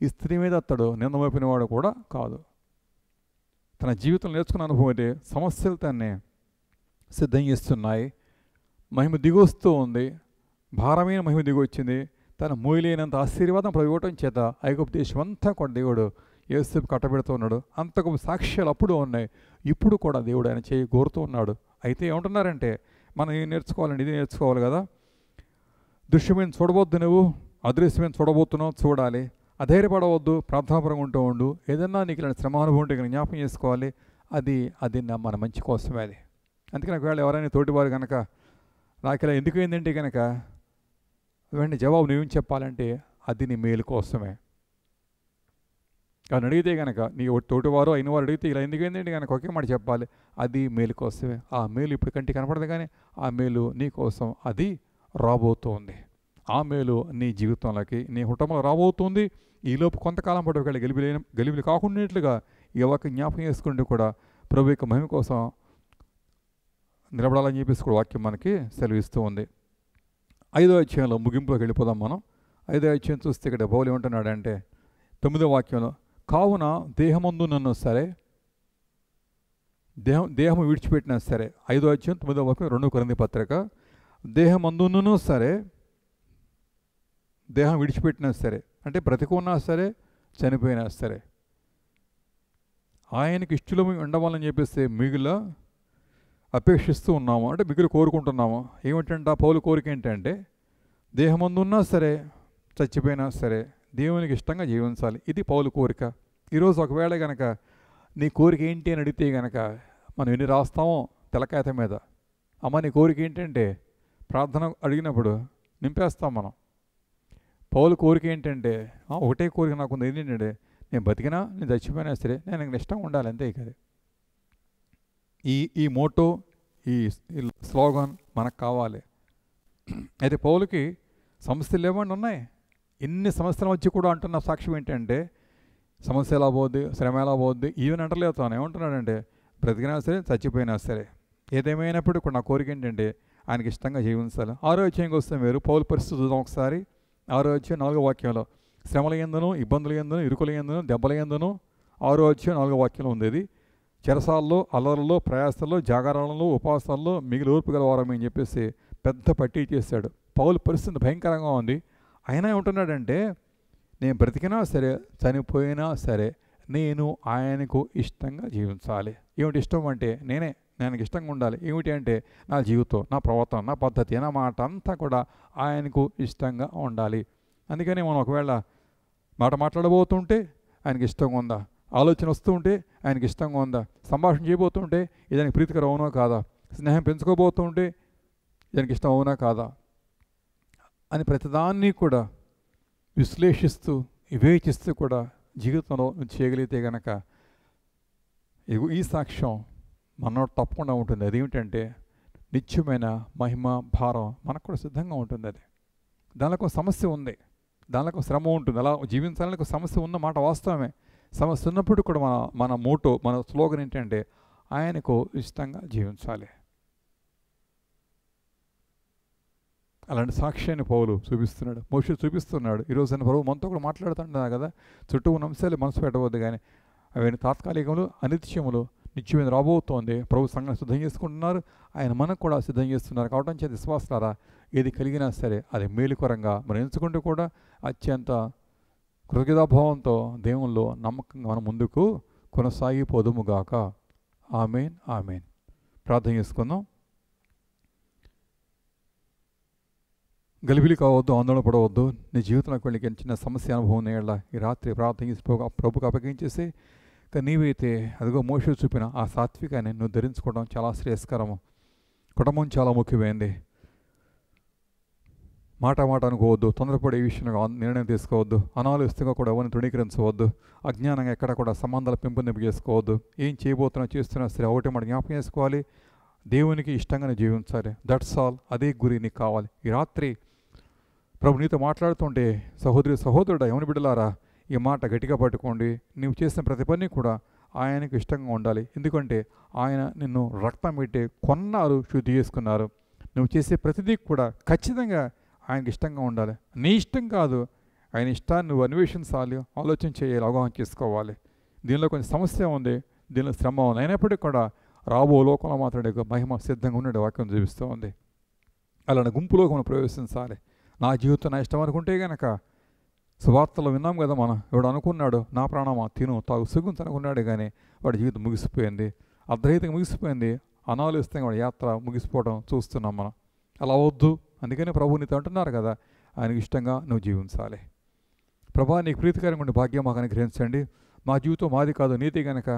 ఈ స్త్రీ మీద అతడు నిందమోపినవాడు కూడా కాదు తన జీవితం నేర్చుకున్న అనుభవం అయితే సమస్యలు తన్ని సిద్ధం చేస్తున్నాయి మహిమ దిగొస్తూ ఉంది భారమైన మహిమ దిగొచ్చింది తన మూయలేనంత ఆశీర్వాదం ప్రయోగటం చేత ఐగుప్త దేశం అంతా కూడా దేవుడు ఏసేపు కట్టబెడుతూ ఉన్నాడు అంతకు సాక్ష్యాలు అప్పుడు ఉన్నాయి ఇప్పుడు కూడా దేవుడు ఆయన చేయి కోరుతూ ఉన్నాడు అయితే ఏమంటున్నారంటే మనం ఏం నేర్చుకోవాలండి ఇది నేర్చుకోవాలి కదా దృశ్యమైన చూడబోద్దు నువ్వు అదృశ్యమైన చూడబోతున్నావు చూడాలి అధైర్యపడవద్దు ప్రార్థనాపరంగా ఉంటూ ఉండు ఏదన్నా నీకు ఇలాంటి శ్రమానుభవం ఉంటే జ్ఞాపం చేసుకోవాలి అది అది నా మన మంచి కోసమే అది అందుకని ఒకవేళ ఎవరైనా తోటివారు కనుక నాకు ఇలా ఎందుకు ఏంటంటే కనుక వెంటనే జవాబు నువ్వు చెప్పాలంటే అది నీ మేలు కోసమే కానీ అడిగితే కనుక నీ తోటివారు అయిన వారు అడిగితే ఇలా ఎందుకు ఏంటంటే కనుక ఒకే మాట చెప్పాలి అది మేలు కోసమే ఆ మేలు ఇప్పుడు కంటి కనపడదు కానీ ఆ మేలు నీ కోసం అది రాబోతోంది ఆ మేలు నీ జీవితంలోకి నీ కుటుంబంలో రాబోతుంది ఈలోపు కొంతకాలం పాటు ఒకవేళ గెలిపిలే గెలిపిలు కాకుండా ఈ జ్ఞాపకం చేసుకుంటూ కూడా ప్రభు యొక్క మహిమ కోసం నిలబడాలని చెప్పేసి కూడా వాక్యం మనకి సెలవిస్తూ ఉంది ఐదో అధ్యాయంలో ముగింపులోకి వెళ్ళిపోదాం మనం ఐదో అధ్యాయం చూస్తే ఇక్కడ పౌలు ఏమంటున్నాడంటే తొమ్మిదో వాక్యంలో కావున నన్ను సరే దేహం దేహం విడిచిపెట్టినా సరే ఐదో అధ్యాయం తొమ్మిదో వరకు రెండు కొరంది పత్రిక దేహమందును సరే దేహం విడిచిపెట్టినా సరే అంటే బ్రతికున్నా సరే చనిపోయినా సరే ఆయనకి ఇష్టలము ఉండవాలని చెప్పేస్తే మిగుల అపేక్షిస్తూ ఉన్నాము అంటే మిగులు కోరుకుంటున్నాము ఏమిటంటే ఆ పౌలు కోరిక ఏంటంటే దేహమందున్నా సరే చచ్చిపోయినా సరే దేవునికి ఇష్టంగా జీవించాలి ఇది పౌలు కోరిక ఈరోజు ఒకవేళ గనక నీ కోరిక ఏంటి అని అడిగితే గనక మనం ఎన్ని రాస్తామో తెలకాయత మీద అమ్మ నీ కోరిక ఏంటంటే ప్రార్థన అడిగినప్పుడు నింపేస్తాం మనం పౌలు కోరిక ఏంటంటే ఒకటే కోరిక నాకు ఏంటంటే నేను బతికినా నేను చచ్చిపోయినా సరే నేను నాకు ఇష్టంగా ఉండాలి అంతే కదా ఈ ఈ మోటో ఈ స్లోగన్ మనకు కావాలి అయితే పౌలకి సమస్యలు ఏమన్నా ఉన్నాయి ఎన్ని సంవత్సరం వచ్చి కూడా అంటున్న సాక్ష్యం ఏంటంటే సమస్య ఎలా పోద్ది శ్రమ ఎలా పోద్ది ఈవెన్ అంటలేదు తాను ఏమంటున్నాడంటే బ్రతికినా సరే చచ్చిపోయినా సరే ఏదేమైనప్పుడు ఇప్పుడు నా కోరిక ఏంటంటే ఆయనకి ఇష్టంగా జీవించాలి ఆరో అధ్యాయంకి వస్తే మీరు పౌల పరిస్థితి చూద్దాం ఒకసారి ఆరో అధ్యాయం నాలుగో వాక్యంలో శ్రమల ఎందును ఇబ్బందుల ఎందును ఇరుకుల ఎందును దెబ్బల ఎందును ఆరో అధ్యాయం నాలుగో వాక్యంలో ఉండేది చెరసాల్లో అలరలో ప్రయాసాల్లో జాగారాలలో ఉపవాసాల్లో మిగిలి ఓర్పు గలవారం అని చెప్పేసి పెద్ద పట్టీ చేశాడు పౌలు పరిస్థితి భయంకరంగా ఉంది ఆయన ఏమంటున్నాడంటే నేను బ్రతికినా సరే చనిపోయినా సరే నేను ఆయనకు ఇష్టంగా జీవించాలి ఏమిటి ఇష్టం అంటే నేనే నేను ఇష్టంగా ఉండాలి ఏమిటి అంటే నా జీవితం నా ప్రవర్తన నా పద్ధతి నా మాట అంతా కూడా ఆయనకు ఇష్టంగా ఉండాలి అందుకని మనం ఒకవేళ మాట మాట్లాడబోతుంటే ఆయనకి ఇష్టంగా ఉందా ఆలోచన వస్తుంటే ఆయనకి ఇష్టంగా ఉందా సంభాషణ చేయబోతుంటే ఇదానికి ప్రీతికర అవునా కాదా స్నేహం పెంచుకోబోతుంటే దానికి ఇష్టం అవునా కాదా అని ప్రతిదాన్ని కూడా విశ్లేషిస్తూ వివేచిస్తూ కూడా జీవితంలో చేయగలిగితే గనక ఇగో ఈ సాక్ష్యం మనలో తప్పకుండా ఉంటుంది అదేమిటంటే నిత్యమైన మహిమ భారం మనకు కూడా సిద్ధంగా ఉంటుంది అది దానిలో సమస్య ఉంది దానిలో శ్రమ ఉంటుంది అలా జీవించాలని ఒక సమస్య ఉన్న మాట వాస్తవమే సమస్య ఉన్నప్పుడు కూడా మన మన మోటో మన స్లోగన్ ఏంటంటే ఆయనకు ఇష్టంగా జీవించాలి అలాంటి సాక్ష్యాన్ని పౌలు చూపిస్తున్నాడు మోషి చూపిస్తున్నాడు ఈరోజు అని ప్రభు మనతో కూడా మాట్లాడుతున్నా కదా చుట్టూ ఉన్న అంశాలు మనసు పెట్టవద్దు కానీ అవన్నీ తాత్కాలికములు అనిత్యములు నిత్యమైన రాబోతోంది ప్రభు సంఘం సిద్ధం చేసుకుంటున్నారు ఆయన మనకు కూడా సిద్ధం చేస్తున్నారు కావటం చేత విశ్వాసారా ఏది కలిగినా సరే అది మేలుకరంగా మనం ఎంచుకుంటూ కూడా అత్యంత కృతజ్ఞతాభావంతో దేవుల్లో నమ్మకంగా మనం ముందుకు కొనసాగిపోదుముగాక ఆమెన్ ఆమెన్ ప్రార్థన చేసుకుందాం గలిబిలి కావద్దు ఆందోళన పడవద్దు నీ జీవితంలో వెళ్ళి చిన్న సమస్య అనుభవం నేళ్ళ ఈ రాత్రి ప్రార్థన ప్రభుకు కానీ నీవైతే అదిగో మోష చూపిన ఆ సాత్వికాన్ని నువ్వు ధరించుకోవడం చాలా శ్రేయస్కరము కుటుంబం చాలా ముఖ్యమైనది మాట మాట అనుకోవద్దు తొందరపడే విషయంలో నిర్ణయం తీసుకోవద్దు అనాలోచితంగా కూడా ఎవరిని తృణీకరించవద్దు అజ్ఞానంగా ఎక్కడ కూడా సంబంధాలు పెంపొందింపు చేసుకోవద్దు ఏం చేయబోతున్నా చేస్తున్నా సరే ఒకటి మాట జ్ఞాపకం చేసుకోవాలి దేవునికి ఇష్టంగానే జీవించాలి దట్స్ ఆల్ అదే గురి నీకు కావాలి ఈ రాత్రి ప్రభు నీతో మాట్లాడుతుంటే సహోదరి సహోదరుడు ఎవని బిడ్డలారా ఈ మాట గట్టిగా పట్టుకోండి నీవు చేసిన ప్రతి పని కూడా ఆయనకు ఇష్టంగా ఉండాలి ఎందుకంటే ఆయన నిన్ను రక్తం పెట్టి కొన్నారు శుద్ధి చేసుకున్నారు నువ్వు చేసే ప్రతిదీ కూడా ఖచ్చితంగా ఆయనకి ఇష్టంగా ఉండాలి నీ ఇష్టం కాదు ఆయన ఇష్టాన్ని నువ్వు అన్వేషించాలి ఆలోచన చేయాలి అవగాహన చేసుకోవాలి దీనిలో కొంచెం సమస్య ఉంది దీనిలో శ్రమ ఉంది అయినప్పటికీ కూడా రాబో లోకంలో మాత్రమే మహిమ సిద్ధంగా ఉండే వాక్యం చూపిస్తూ ఉంది అలాంటి గుంపులోకి మనం ప్రవేశించాలి నా జీవితం నా ఇష్టం అనుకుంటే కనుక సువార్తలు విన్నాం కదా మనం ఎవడు అనుకున్నాడు నా ప్రాణమా తిను తాగు సుగుంత అనుకున్నాడు కానీ వాడి జీవితం ముగిసిపోయింది అర్ధరహితంగా ముగిసిపోయింది అనాలోచితంగా వాడి యాత్ర ముగిసిపోవడం చూస్తున్నాం మనం అలా వద్దు అందుకనే ప్రభు నీతో అంటున్నారు కదా ఆయనకి ఇష్టంగా నువ్వు జీవించాలి ప్రభా నీకు ప్రీతికరంగా ఉండే భాగ్యం మాకు అనుగ్రహించండి మా జీవితం మాది కాదు నీతి కనుక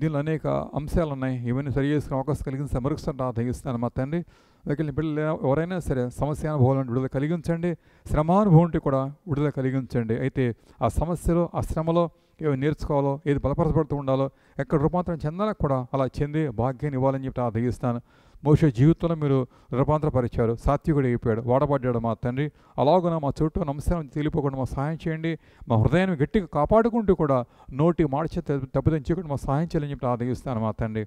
దీనిలో అనేక అంశాలు ఉన్నాయి ఇవన్నీ సరి చేసుకునే అవకాశం కలిగింది సమరుస్తుంటా తెగిస్తాను మా తండ్రి దగ్గర పిల్లలు ఎవరైనా సరే సమస్య అనుభవాలను విడుదల కలిగించండి శ్రమానుభవంటి కూడా విడుదల కలిగించండి అయితే ఆ సమస్యలో ఆ శ్రమలో ఏవి నేర్చుకోవాలో ఏది బలపరచబడుతూ ఉండాలో ఎక్కడ రూపాంతరం చెందాలో కూడా అలా చెంది భాగ్యాన్ని ఇవ్వాలని చెప్పి ఆ మోషే జీవితంలో మీరు రూపాంతరపరిచారు సాత్వికుడు అయిపోయాడు వాడబడ్డాడు మా తండ్రి అలాగున మా చుట్టూ నమస్కారం తెలియపోకుండా మా సహాయం చేయండి మా హృదయాన్ని గట్టిగా కాపాడుకుంటూ కూడా నోటి మాడిచే తప్పుదని మా సహాయం చేయాలని చెప్పి ఆదగిస్తాను మా తండ్రి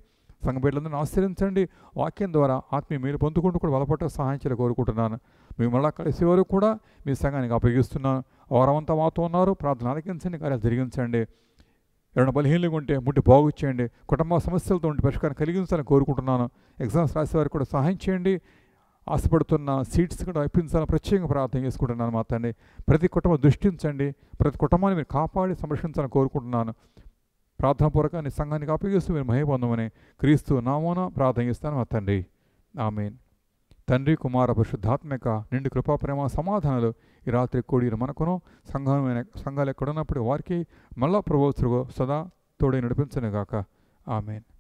సంఘ ఆశ్రయించండి వాక్యం ద్వారా ఆత్మీయ మీరు పొందుకుంటూ కూడా బలపట్ట సహాయం చేయాలి కోరుకుంటున్నాను మేము మళ్ళా కలిసే వరకు కూడా మీ సంఘానికి అప్పగిస్తున్నాను వారమంతా మాతో ఉన్నారు ప్రార్థన ఆలకించండి కార్యాలు జరిగించండి ఏమైనా బలహీనలుగా ఉంటే ముట్టి బాగు చేయండి కుటుంబ సమస్యలతో ఉండి పరిష్కారం కలిగించాలని కోరుకుంటున్నాను ఎగ్జామ్స్ రాసేవారికి కూడా సహాయం చేయండి ఆశపడుతున్న సీట్స్ కూడా ఇప్పించాలని ప్రత్యేకంగా ప్రార్థన చేసుకుంటున్నాను మాతండి ప్రతి కుటుంబం దృష్టించండి ప్రతి కుటుంబాన్ని మీరు కాపాడి సంరక్షించాలని కోరుకుంటున్నాను ప్రార్థన పూర్వకాన్ని సంఘానికి అప్పగిస్తూ మీరు మహిపొందమని క్రీస్తు నామోన ప్రార్థన చేస్తాను మా తండ్రి ఆమెన్ తండ్రి కుమార పరిశుద్ధాత్మక నిండి కృపా ప్రేమ సమాధానాలు ఈ రాత్రి కూడిన మనకును సంఘమైన సంఘాలు ఎక్కడున్నప్పుడు వారికి మళ్ళా ప్రభుత్వ సదా తోడే నడిపించనే గాక ఆమెన్